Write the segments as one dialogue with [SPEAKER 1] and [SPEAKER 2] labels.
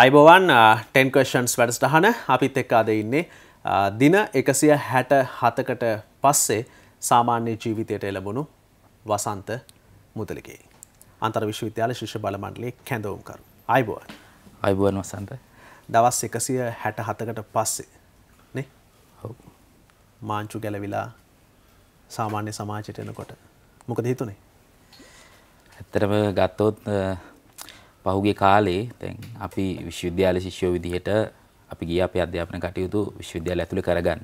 [SPEAKER 1] අයිබෝවන් ටෙන් කවස්ෂන්ස් වැඩස්ටහන අපිත් එක්කාද ඉන්නේ දින එකසිය හැට හතකට පස්සේ සාමාන්‍ය ජීවිතයට එළබුණු වසන්ත මුදලිගේ අන්තර විශ්වවිද්‍යාල ශිෂ බලමන්ඩලි කැඳවුම්කරු අයිබෝ අයිබුවන් වසන්ත දවස් එකසිය හැට හතකට පස්සේ මාංචු ගැලවිලා සාමාන්‍ය සමාජයට එනකොට මොකද හිතුනේ
[SPEAKER 2] ඇත්තරම ගත්තෝත් පහුගේ කාලේ දැන් අපි විශ්වවිද්‍යාල ශිෂ්‍යෝ විදිහට අපි ගිය අපේ අධ්‍යාපන කටයුතු විශ්වවිද්‍යාල ඇතුළේ කරගන්න.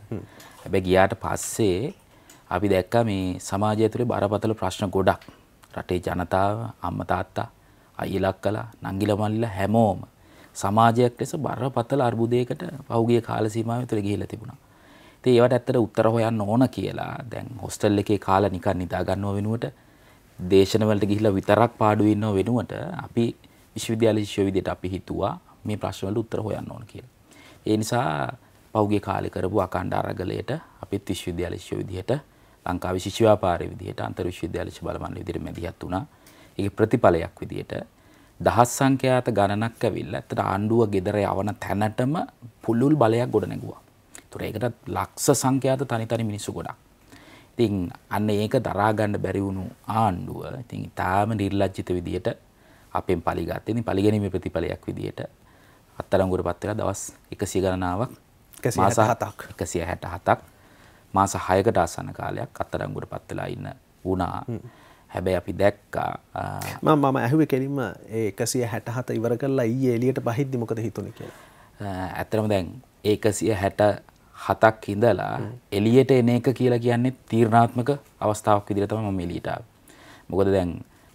[SPEAKER 2] හැබැයි ගියාට පස්සේ අපි දැක්කා මේ සමාජය ඇතුළේ බරපතල ප්‍රශ්න ගොඩක්. රටේ ජනතාව, අම්මා තාත්තා, අයියලා අක්කලා, නංගිලා මල්ලිලා හැමෝම සමාජයක් ලෙස බරපතල අර්බුදයකට පහුගිය කාල සීමාව ඇතුළේ ගිහිලා තිබුණා. ඉතින් ඒවට ඇත්තට උත්තර හොයන්න ඕන කියලා දැන් හොස්ටල් එකේ කාලා නිකන් නිදා ගන්නව වෙනුවට දේශනවලට ගිහිලා විතරක් පාඩු වෙනව වෙනුවට අපි විශ්වවිද්‍යාල ශිෂ්‍යෝ විදිහට අපි හිතුවා මේ ප්‍රශ්නවලට උත්තර හොයන්න ඕන කියලා. ඒ නිසා පහුගිය කාලේ කරපු අඛණ්ඩ අරගලයට අපිත් විශ්වවිද්‍යාල ශිෂ්‍යෝ විදිහට ලංකාවේ ශිෂ්‍ය ව්‍යාපාරයේ විදිහට අන්තර් විශ්වවිද්‍යාල ශිෂ්‍ය බලමණ්ඩල විදිහට මැදිහත් වුණා. ඒකේ ප්‍රතිඵලයක් විදිහට දහස් සංඛ්‍යාත ගණනක් ඇවිල්ලා ඇත්තට ආණ්ඩුව ගෙදර යවන තැනටම පුළුල් බලයක් ගොඩනැගුවා. ඒතර ඒකට ලක්ෂ සංඛ්‍යාත තනි තනි මිනිස්සු ගොඩක්. ඉතින් අන්න ඒක දරා ගන්න බැරි වුණු ආණ්ඩුව ඉතින් ඊටාම නිර්ලජ්ජිත විදිහට අපෙන් පලිගත්තේ ඉතින් පලිගැනීමේ ප්‍රතිඵලයක් විදියට අත්අඩංගුවට පත් වෙලා දවස් 100 ගණනාවක් මාස 7ක් 167ක් මාස 6කට ආසන්න කාලයක් අත්අඩංගුවට පත් වෙලා ඉන්න වුණා. හැබැයි අපි දැක්කා
[SPEAKER 1] මම මම ඇහුවේ කෙලින්ම ඒ 167 ඉවර කරලා ඊයේ එළියට බහිද්දි මොකද හිතුනේ
[SPEAKER 2] කියලා. ඇත්තටම දැන් ඒ 167ක් ඉඳලා එළියට එන එක කියලා කියන්නේ තීරණාත්මක අවස්ථාවක් විදිහට තමයි මම එළියට ආවේ. මොකද දැන්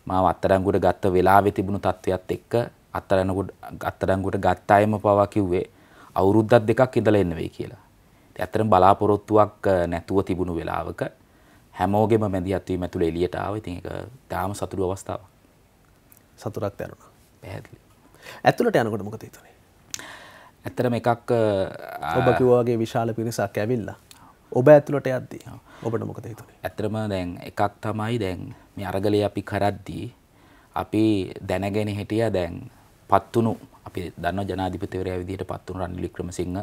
[SPEAKER 2] මාව අත්තරංගුවට ගත්ත වෙලාවේ තිබුණු තත්ත්වයක් එක්ක අත්තරංගුවට අත්තරංගුවට ගත්ත අයම පවා කිව්වේ අවුරුද්දක් දෙකක් ඉඳලා එන්න වෙයි කියලා. ඉතින් ඇත්තටම බලාපොරොත්තුවක් නැතුව තිබුණු වෙලාවක හැමෝගෙම මැදිහත් වීම ඇතුළේ එළියට ආවා. ඉතින් ඒක තාම සතුටු අවස්ථාවක්. සතුටක් දැනුණා. පැහැදිලි. ඇතුළට යනකොට මොකද හිතුනේ? ඇත්තටම එකක් ඔබ කිව්වා වගේ විශාල පිරිසක් ඇවිල්ලා ඔබ ඇතුළට යද්දී ඔබට මොකද හිතුනේ? ඇත්තටම දැන් එකක් තමයි දැන් මේ අරගලේ අපි කරද්දී අපි දැනගෙන හිටියා දැන් පත්තුණු අපි දන්න ජනාධිපතිවරයා විදිහට පත්තුණු රනිල් වික්‍රමසිංහ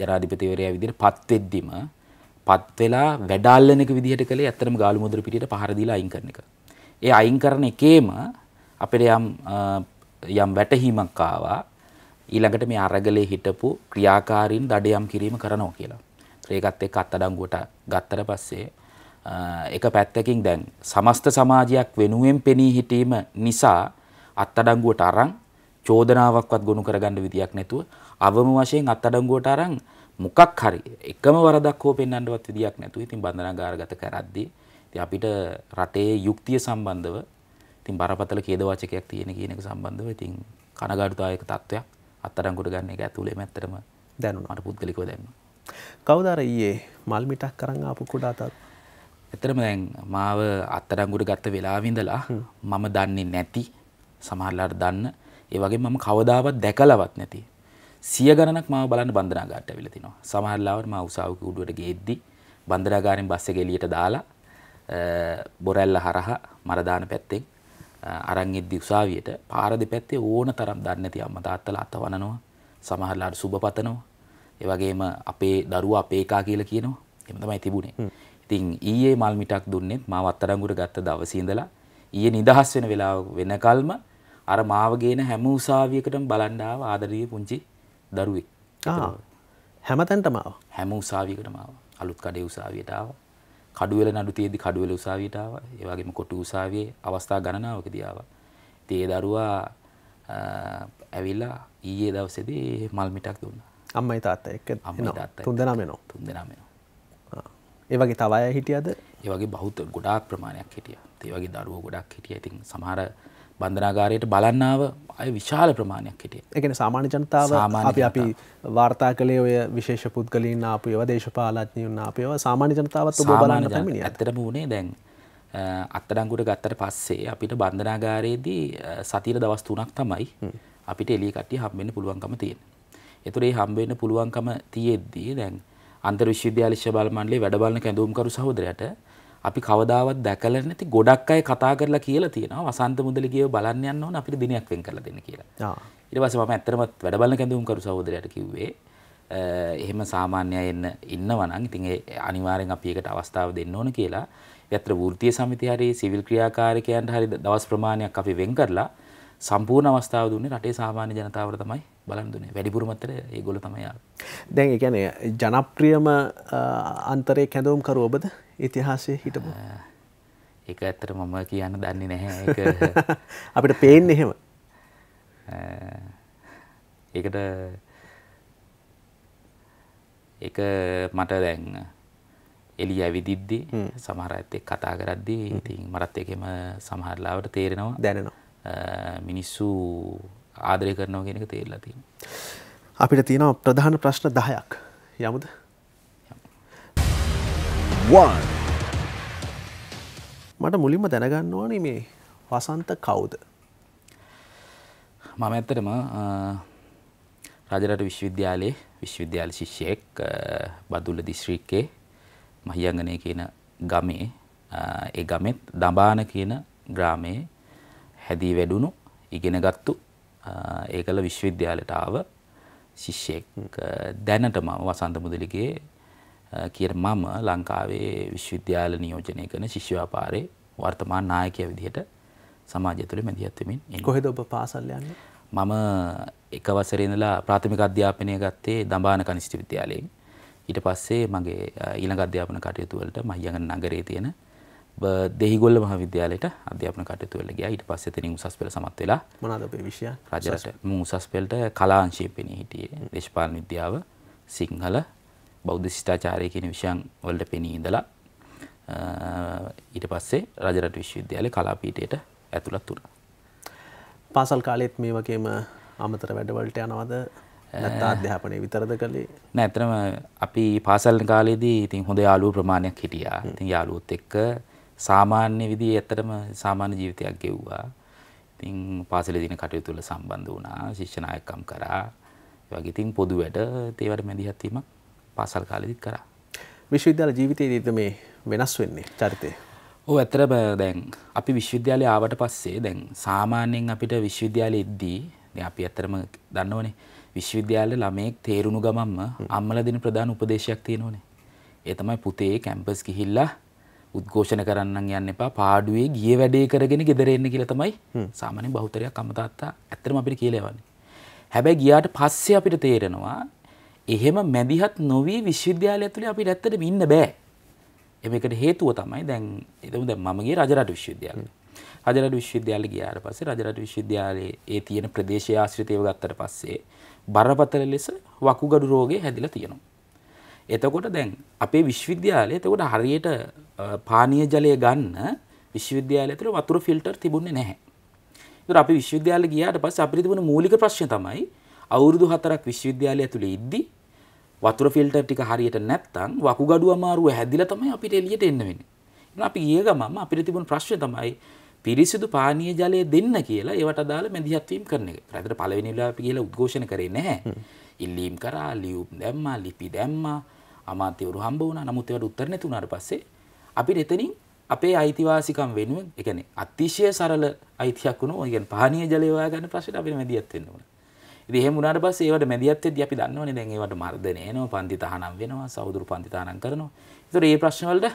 [SPEAKER 2] ජනාධිපතිවරයා විදිහට පත් වෙද්දිම පත් වෙලා වැඩාල්ලනක විදිහට කළේ ඇත්තටම ගාලු මුදල් පිටියට පහර දීලා අයින් කරන එක. ඒ අයින් කරන එකේම අපිට යම් යම් වැටහීමක් ආවා ඊළඟට මේ අරගලේ හිටපු ක්‍රියාකාරීන් දඩයම් කිරීම කරනවා කියලා. ඒකත් එක්ක අත්අඩංගුවට ගත්තට පස්සේ එක පැත්තකින් දැන් සමස්ත සමාජයක් වෙනුවෙන් පෙනී හිටීම නිසා අත්අඩංගුවට අරන් චෝදනාවක්වත් ගොනු කරගන්න විදියක් නැතුව අවම වශයෙන් අත්අඩංගුවට අරන් මොකක් හරි එකම වරදක් හෝ පෙන්වන්නවත් විදියක් නැතුව ඉතින් බන්ධනාගාරගත කරද්දී ඉතින් අපිට රටේ යුක්තිය සම්බන්ධව ඉතින් බරපතල ඛේදවාචකයක් තියෙන කියන එක සම්බන්ධව ඉතින් කනගාටුදායක තත්වයක් අත්අඩංගුවට ගන්න එක ඇතුළේම ඇත්තටම දැනුණා මට පුද්ගලිකව දැනුණා කවුද අර ඊයේ මල් මිටක් කරන් ආපු කුඩා තාත්තා එතරම දැන් මාව අත්තරංගුට ගත්ත වෙලාවිඳලා මම දන්නේ නැති සමහරලාට දන්න ඒ වගේ මම කවදාවත් දැකලවත් නැති. සිය ගණනක් මාව බලන්න බන්ධනාගාරට ඇවිල්ලා තිනවා. සමහරලාවට මා උසාවක උඩුවට ගෙද්දි බන්ධනාගාරෙන් බස් එක එළියට දාලා බොරැල්ල හරහා මරදාන පැත්තෙන් අරන් එද්දි උසාවියට පාර දෙපැත්තේ ඕන තරම් දන්නේ නැති අම්මා තාත්තලා අතවනනවා. සමහරලාට සුබ පතනවා. ඒ වගේම අපේ දරුවා අපේ එකා කියලා කියනවා. එහෙම තමයි තිබුණේ. ඉතින් ඊයේ මල් මිටක් දුන්නෙත් මාව අත්අඩංගුවට ගත්ත දවසේ ඉඳලා ඊයේ නිදහස් වෙන වෙලාව වෙනකල්ම අර මාව ගේන හැම උසාවියකටම බලන් ආව ආදරීය පුංචි දරුවෙක්. ආ හැමතැනටම ආවා. හැම උසාවියකටම ආවා. අලුත් කඩේ උසාවියට ආවා. කඩුවෙල නඩු තියේදී කඩුවෙල උසාවියට ආවා. ඒ වගේම කොටු උසාවියේ අවස්ථා ගණනාවකදී ආවා. ඉතින් ඒ දරුවා ඇවිල්ලා ඊයේ දවසේදී මල් මිටක් දුන්නා. අම්මයි තාත්තයි එක්ක. අම්මයි තාත්තයි. තුන් දෙනාම එනවා. තුන් දෙනාම එනවා. ඒවගේ තවය හිටියද ඒවගේ බෞද්ධ ගොඩාක් ප්‍රමාණයක් හිටිය ඒවගේ දරුව ගොඩක් හිටිය ඉතින් සමහර බන්ධනාගාරයට බලන්නාව අය විශාල ප්‍රමාණයක් හිටිය එකන සාමාන්‍ය
[SPEAKER 1] ජනතාව අපි අපි වාර්තා කළේ ඔය විශේෂ පුද්ගලින් අපයව දේශපාලත්නයුන් අපයව සාමාන්‍ය ජනතාවත් ඔබ බලන්න පැමිණි
[SPEAKER 2] ඇතරම වුණේ දැන් අත්තරංගුට ගත්තට පස්සේ අපිට බන්ධනාගාරයේදී සතිර දවස් තුනක් තමයි අපිට එලි කටිය හම්බෙන්න පුළුවන්කම තියෙන. එතුරේ හම්බෙන්න පුළුවන්කම තියෙද්දී දැන් අන්තර් විශ්වවිද්‍යාල ශබාල මණ්ඩලේ වැඩ බලන කැඳවුම්කරු සහෝදරයට අපි කවදාවත් දැකලා නැති ගොඩක් අය කතා කරලා කියලා තියෙනවා වසන්ත මුදලි ගියව බලන්න යන්න ඕන අපිට දිනයක් වෙන් කරලා දෙන්න කියලා. ඊට පස්සේ මම ඇත්තටම වැඩ බලන කැඳවුම්කරු සහෝදරයට කිව්වේ එහෙම සාමාන්‍ය එන්න ඉන්නවා නම් ඉතින් ඒ අනිවාර්යෙන් අපි ඒකට අවස්ථාව දෙන්න ඕන කියලා. යත්‍ර වෘත්තීය සමිතිය හරි සිවිල් ක්‍රියාකාරකයන්ට හරි දවස් ප්‍රමාණයක් අපි වෙන් කරලා සම්පූර්ණ අවස්ථාව දුන්නේ රටේ සාමාන්‍ය ජනතාවට තමයි බලන් දුන්නේ. වැඩිපුරම අතර ඒගොල්ලෝ තමයි ආවේ. දැන් ඒ කියන්නේ ජනප්‍රියම
[SPEAKER 1] අන්තරේ කැඳවුම්කරු ඔබද ඉතිහාසයේ හිටපු?
[SPEAKER 2] ඒක ඇත්තට මම කියන්න දන්නේ නැහැ. ඒක
[SPEAKER 1] අපිට පේන්නේ එහෙම.
[SPEAKER 2] ඒකට ඒක මට දැන් එලිය ඇවිදිද්දී සමහර ඇත්තෙක් කතා කරද්දී ඉතින් මරත් එකෙම සමහරලාවට තේරෙනවා දැනෙනවා මිනිස්සු ආදරය කරනව කෙනෙක තේරලා තියෙන.
[SPEAKER 1] අපිට තියෙනවා ප්‍රධාන ප්‍රශ්න දහයක් යමුද මට මුලින්ම දැනගන්නවානේ මේ වසන්ත කවුද
[SPEAKER 2] මම ඇත්තටම රජරට විශ්වවිද්‍යාලයේ විශ්වවිද්‍යාල ශිෂ්‍යයෙක් බදුල්ල දිස්ශ්‍රීක්කේ මහියංගනය කියන ගමේ ඒ ගමෙත් දබාන කියන ග්‍රාමයේ හැදී වැඩුණු ඉගෙනගත්තු ඒකල විශ්වවිද්‍යාලයට ආව ශිෂ්‍යෙක් දැනට මම වසන්ත මුදලිගේ කියන මම ලංකාවේ විශ්වවිද්‍යාල නියෝජනය කරන ශිෂ්‍යව්‍යාපාරේ වර්තමාන නායකය විදිහට සමාජය තුළ මැදිහත් වෙමින් කොහෙද
[SPEAKER 1] ඔබ පාසල් යන්නේ
[SPEAKER 2] මම එක වසරේ ඉඳලා ප්‍රාථමික අධ්‍යාපනය ගත්තේ දඹාන කනිෂ්ඨ විද්‍යාලයෙන් ඊට පස්සේ මගේ ඊළඟ අධ්‍යාපන කටයුතු වලට මහියංගන නගරයේ තියෙන දෙහිගොල්ල මහවිද්‍යාලයට අධ්‍යාපන කටයුතු වල ගියා. ඊට පස්සේ එතනින් උසස් පෙළ සමත් වෙලා
[SPEAKER 1] මොනවාද අපේ විෂය? රජරට
[SPEAKER 2] මම උසස් පෙළට කලා අංශයෙන් පෙනී හිටියේ. දේශපාලන විද්‍යාව, සිංහල, බෞද්ධ ශිෂ්ටාචාරය කියන විෂයන් වලට පෙනී ඉඳලා ඊට පස්සේ රජරට විශ්වවිද්‍යාලේ කලාපීඨයට ඇතුළත් වුණා.
[SPEAKER 1] පාසල් කාලෙත් මේ වගේම අමතර වැඩවලට යනවද? නැත්නම් අධ්‍යාපනයේ විතරද කළේ?
[SPEAKER 2] නෑ, ඇත්තටම අපි පාසල් කාලේදී ඉතින් හොඳ යාළුවෝ ප්‍රමාණයක් හිටියා. ඉතින් යාළුවොත් එක්ක සාමාන්‍ය විදිහේ ඇත්තටම සාමාන්‍ය ජීවිතයක් ගෙව්වා. ඉතින් පාසලේ දින කටයුතු වල සම්බන්ධ වුණා, ශිෂ්‍ය නායකකම් කරා. ඒ වගේ ඉතින් පොදු වැඩ, ඒවට මැදිහත් වීමක් පාසල් කාලෙදිත් කරා. විශ්වවිද්‍යාල ජීවිතයේදීද මේ වෙනස් වෙන්නේ චරිතය? ඔව් ඇත්තටම දැන් අපි විශ්වවිද්‍යාලේ ආවට පස්සේ දැන් සාමාන්‍යයෙන් අපිට විශ්වවිද්‍යාලෙ ඉද්දී දැන් අපි ඇත්තටම දන්නවනේ විශ්වවිද්‍යාල ළමයෙක් තේරුණු ගමන්ම අම්මලා දෙන ප්‍රධාන උපදේශයක් තියෙනවනේ. ඒ තමයි පුතේ කැම්පස් ගිහිල්ලා උද්ඝෝෂණ කරන්න යන්න එපා පාඩුවේ ගිය වැඩේ කරගෙන ගෙදර එන්න කියලා තමයි සාමාන්‍යයෙන් බහුතරයක් අම්මා තාත්තා ඇත්තටම අපිට කියලා යවන්නේ. හැබැයි ගියාට පස්සේ අපිට තේරෙනවා එහෙම මැදිහත් නොවි විශ්වවිද්‍යාලය ඇතුලේ අපිට ඇත්තටම ඉන්න බෑ. එමකට හේතුව තමයි දැන් එතම දැන් මම ගියේ රජරට විශ්වවිද්‍යාලය. රජරට විශ්වවිද්‍යාලේ ගියාට පස්සේ රජරට විශ්වවිද්‍යාලයේ ඒ තියෙන ප්‍රදේශීය ආශ්‍රිතව ගත්තට පස්සේ බරපතල ලෙස වකුගඩු රෝගේ හැදිලා තියෙනවා. එතකොට දැන් අපේ විශ්වවිද්‍යාලය එතකොට හරියට පානය ජලය ගන්න විශ්වවිද්‍යාල තුළ වතුර ෆිල්ටර් තිබුණේ නැහැ. ඉතින් අපි විශ්වවිද්‍යාල ගියාට පස්සේ අපිට තිබුණ මූලික ප්‍රශ්නේ තමයි අවුරුදු 4ක් විශ්වවිද්‍යාලය ඇතුලේ ඉද්දි වතුර ෆිල්ටර් ටික හරියට නැත්තම් වකුගඩු අමාරුව හැදිලා තමයි අපිට එළියට එන්න වෙන්නේ. ඉතින් අපි ගිය ගමන්ම අපිට තිබුණ ප්‍රශ්නේ තමයි පිරිසිදු පානීය ජලය දෙන්න කියලා ඒවට අදාළ මැදිහත් වීම කරන එක. රටට පළවෙනි වෙලාවට කියලා උද්ඝෝෂණ කරේ නැහැ. ඉල්ලීම් කරා, ලියුම් දැම්මා, ලිපි දැම්මා, අමාත්‍යවරු හම්බ වුණා. නමුත් ඒවට උත්තර නැති වුණාට පස්සේ අපි එතනින් අපේ අයිතිවාසිකම් වෙනුවෙන් එකන අතිශය සරල අයිතියක් වුණු ඔයගෙන් පානය ජලවා ගන්න ප්‍රශ්ට අපි මැදිියත් වෙන්නවා හෙමුණට පස් ඒවට මැදිියත්තේ අපි දන්නවන දැන්ඒවට මර්දනය නෝ පන්ති තහනම් වෙනවා සෞදුරු පන්තිතානම් කරනවා තුර ඒ ප්‍රශ්නවලට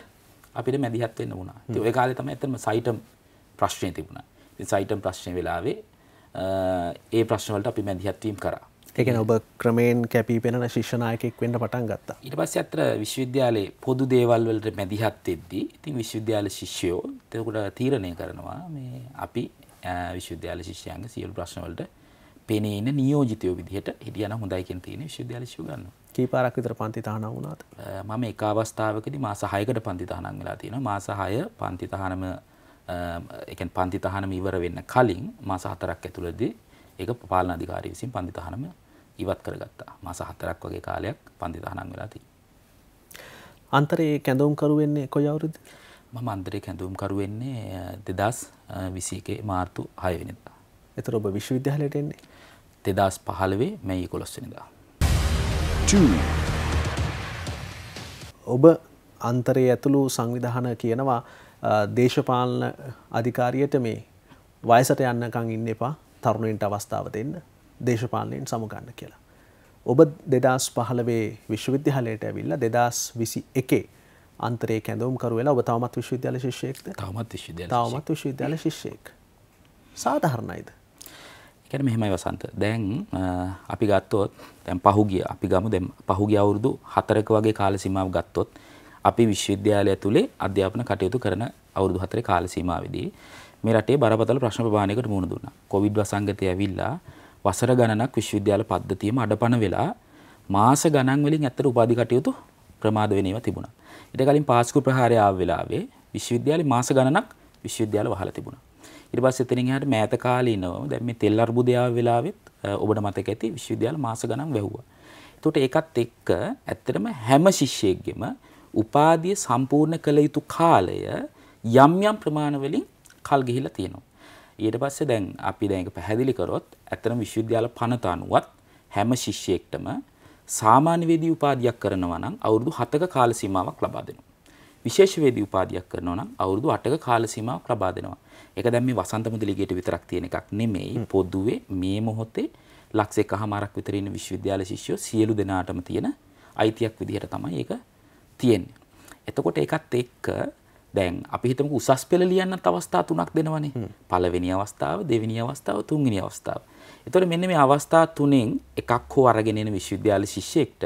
[SPEAKER 2] අපිට මැදිහත්වෙන්න වුණා ඔය කාල තම ඇතම සයිටම් ප්‍රශ්නය තිබුණා සයිටම් ප්‍රශ්නය වෙලාවේ ඒ ප්‍රශ්නවලට අපි මැදිහත්වීම් කරා එකන
[SPEAKER 1] ඔබ ක්‍රමයෙන් කැපී පෙනෙන ශිෂ්ණයකෙක් වෙන්ට පටන් ගත්තා
[SPEAKER 2] ඉට පස් ඇත්‍ර විශ්වවිද්‍යාලයේ පොදු දේවල්වලට මැදිහත් එද්දී ඉතින් විශ්වවිද්‍යාල ශිෂ්‍යයෝ තෙකුට තීරණය කරනවා මේ අපි විශ්වවිද්‍යාල ශිෂ්‍යයන්ග සියල් ප්‍රශ්නවලට පෙනේන නියෝජිතයෝ විදිහට හිටියන හොඳයිකෙන් තියෙන විශ්වවිද්‍යාල ශිෂ්‍යයෝ ගන්න
[SPEAKER 1] කීපාරක් විතර පන්ති තහනම් වුණාද
[SPEAKER 2] මම එක අවස්ථාවකදී මාස 6කට පන්ති තහනම් වෙලා තියෙනවා මාස 6 පන්ති තහනම ඒ කියන්නේ පන්ති තහනම ඉවර වෙන්න කලින් මාස 4ක් ඇතුළතදී ඒක පාලන අධිකාරිය විසින් පන්ති තහනම ඉවත් කරගත්තා මාස හතරක් වගේ කාලයක් පන්දි තහනම් වෙලා තියෙනවා. අන්තරේ කැඳවුම්කරු වෙන්නේ කොයි අවුරුද්ද? මම අන්තරේ කැඳවුම්කරු වෙන්නේ 2021 මාර්තු 6 වෙනිදා. එතකොට ඔබ විශ්වවිද්‍යාලයට එන්නේ 2015 මැයි 11 වෙනිදා. ඔබ
[SPEAKER 1] අන්තරේ ඇතුළු සංවිධාන කියනවා දේශපාලන අධිකාරියට මේ වයසට යන්නකං ඉන්න එපා තරුණයින්ට අවස්ථාව දෙන්න දේශපාලනයෙන් සමුගන්න කියලා. ඔබ දෙදස් පහලවේ විශ්වවිද්‍යාලයට ඇවිල්ල දෙදස් විසි එකේ අන්තරේ කැඳවම්කරු වෙලා ඔබ තවමත් විශ්වවිද්‍යාල ශිෂයෙක්ද තවමත් තවමත් විශ්වවිද්‍යාල ශිෂයෙක් සාධහරණයිද
[SPEAKER 2] කැන මෙහෙමයි වසන්ත දැන් අපි ගත්තොත් තැන් පහුගිය අපි ගම දෙම් පහුගිය අවුරුදු හතරක වගේ කාල සීමාව ගත්තොත් අපි විශ්වවිද්‍යාලය තුළේ අධ්‍යාපන කටයුතු කරන අවුරුදු හතරේ කාල සීමාවේදී මේ රටේ බරපතල ප්‍රශ්න ප්‍රමාණයකට මුහුණ දුන්නා කොවිඩ් වසංගතය ඇවිල්ලා වසර ගණනක් විශ්වවිද්‍යාල පද්ධතියම අඩපණ වෙලා මාස ගණන් වලින් ඇත්තට උපාධි කටයුතු ප්‍රමාද වෙන ඒවා තිබුණා. ඊට කලින් පාස්කු ප්‍රහාරය ආව වෙලාවේ විශ්වවිද්‍යාලේ මාස ගණනක් විශ්වවිද්‍යාල වහලා තිබුණා. ඊට පස්සේ එතනින් එහාට මෑත කාලිනව දැන් මේ තෙල් අර්බුදය ආව වෙලාවෙත් ඔබට මතක ඇති විශ්වවිද්‍යාල මාස ගණන් වැහුවා. එතකොට ඒකත් එක්ක ඇත්තටම හැම ශිෂ්‍යයෙක්ගෙම උපාධිය සම්පූර්ණ කළ යුතු කාලය යම් යම් ප්‍රමාණවලින් කල් ගිහිලා තියෙනවා. ඊට පස්සේ දැන් අපි දැන් ඒක පැහැදිලි කරොත් ඇත්තටම විශ්වවිද්‍යාල පනත අනුවත් හැම ශිෂ්‍යයෙක්ටම සාමාන්‍ය වේදී උපාධියක් කරනවා නම් අවුරුදු 7ක කාල සීමාවක් ලබා දෙනවා. විශේෂ වේදී උපාධියක් කරනවා නම් අවුරුදු 8ක කාල සීමාවක් ලබා දෙනවා. ඒක දැන් මේ වසන්ත මුදලිගයට විතරක් තියෙන එකක් නෙමෙයි. පොදුවේ මේ මොහොතේ ලක්ෂ එකහමාරක් විතර ඉන්න විශ්වවිද්‍යාල ශිෂ්‍යෝ සියලු දෙනාටම තියෙන අයිතියක් විදිහට තමයි ඒක තියෙන්නේ. එතකොට ඒකත් එක්ක දැන් අපි හිතමු උසස් පෙළ ලියන්නත් අවස්ථා තුනක් දෙනවනේ. පළවෙනි අවස්ථාව, දෙවෙනි අවස්ථාව, තුන්වෙනි අවස්ථාව. එතකොට මෙන්න මේ අවස්ථා තුනෙන් එකක් හෝ අරගෙන එන විශ්වවිද්‍යාල ශිෂ්‍යෙක්ට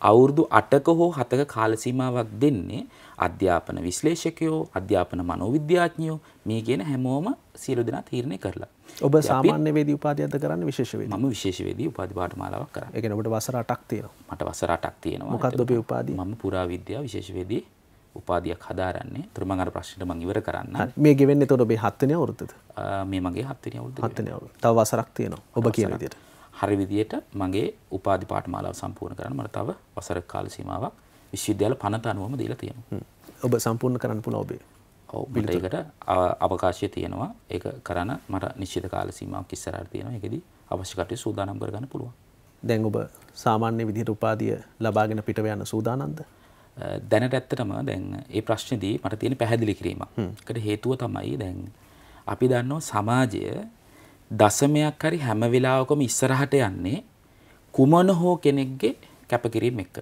[SPEAKER 2] අවුරුදු 8ක හෝ 7ක කාල සීමාවක් දෙන්නේ අධ්‍යාපන විශ්ලේෂකයෝ, අධ්‍යාපන මනෝවිද්‍යාඥයෝ මේ කියන හැමෝම සියලු දෙනා තීරණය කරලා. ඔබ සාමාන්‍ය වේදී උපාධියද කරන්න විශේෂ වේදී. මම විශේෂ වේදී උපාධි පාඨමාලාවක් කරා. ඒ කියන්නේ ඔබට වසර 8ක් තියෙනවා. මට වසර 8ක් තියෙනවා. මොකක්ද ඔබේ උපාධිය? මම පුරාවිද්‍යාව විශේෂ වේදී උපාදයක් හදාරන්නේ ත්‍රමං අර ප්‍රශ්නයට මං ඉවර කරන්න
[SPEAKER 1] මේ ගෙවෙන්න එතකොට ඔබේ හත්වෙනි අවුරුද්දද
[SPEAKER 2] මේ මගේ හත්වෙනි අවුරුද්ද
[SPEAKER 1] හත්වෙනි අවුරුද්ද තව වසරක් තියෙනවා ඔබ කියන
[SPEAKER 2] විදිහට හරි විදිහට මගේ උපාධි පාඨමාලාව සම්පූර්ණ කරන්න මට තව වසර කාල සීමාවක් විශ්වවිද්‍යාල පනත අනුවම දීලා තියෙනවා
[SPEAKER 1] ඔබ සම්පූර්ණ කරන්න පුළුවන් ඔබේ
[SPEAKER 2] ඔව් මට ඒකට අවකාශය තියෙනවා ඒක කරන්න මට නිශ්චිත කාල සීමාවක් ඉස්සරහට තියෙනවා ඒකෙදී අවශ්‍ය කටයුතු සූදානම් කරගන්න පුළුවන් දැන් ඔබ සාමාන්‍ය විදිහට උපාධිය ලබාගෙන පිටව යන සූදානම්ද දැනට ඇත්තටම දැන් ඒ ප්‍රශ්නදී මට තියෙන පැහැදිලි කිරීමකට හේතුව තමයි දැන් අපි දන්නවා සමාජය දසමයක් හරි හැම වෙලාවකම ඉස්සරහට යන්නේ කුමන හෝ කෙනෙක්ගේ කැපකිරීම එක්ක.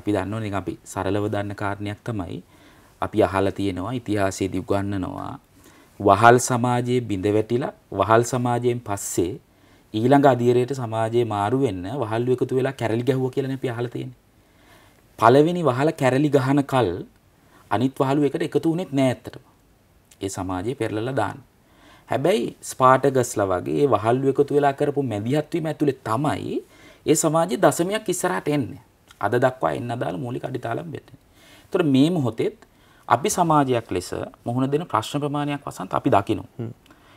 [SPEAKER 2] අපි දන්නවා නිකන් අපි සරලව දන්න කාරණයක් තමයි අපි අහලා තියෙනවා ඉතිහාසයේදී උගන්වනවා වහල් සමාජයේ බිඳ වැටිලා වහල් සමාජයෙන් පස්සේ ඊළඟ අධීරයට සමාජයේ මාරු වෙන්න වහල් එකතු වෙලා කැරලි ගැහුවා කියලා නේ අපි අහලා තියෙන්නේ. පළවෙනි වහල කැරලි ගහන කල් අනිත් වහලු එකට එකතු වුණෙත් නෑ ඇත්තටම. ඒ සමාජයේ පෙරලලා දාන්න. හැබැයි ස්පාටගස්ලා වගේ ඒ වහල්ු එකතු වෙලා කරපු මැදිහත් වීම ඇතුලේ තමයි ඒ සමාජයේ දශමයක් ඉස්සරහට එන්නේ. අද දක්වා එන්න අදාළ මූලික අඩිතාලම් වෙන්නේ. ඒතර මේ මොහොතේත් අපි සමාජයක් ලෙස මුහුණ දෙන ප්‍රශ්න ප්‍රමාණයක් වසන්ත අපි දකිනවා.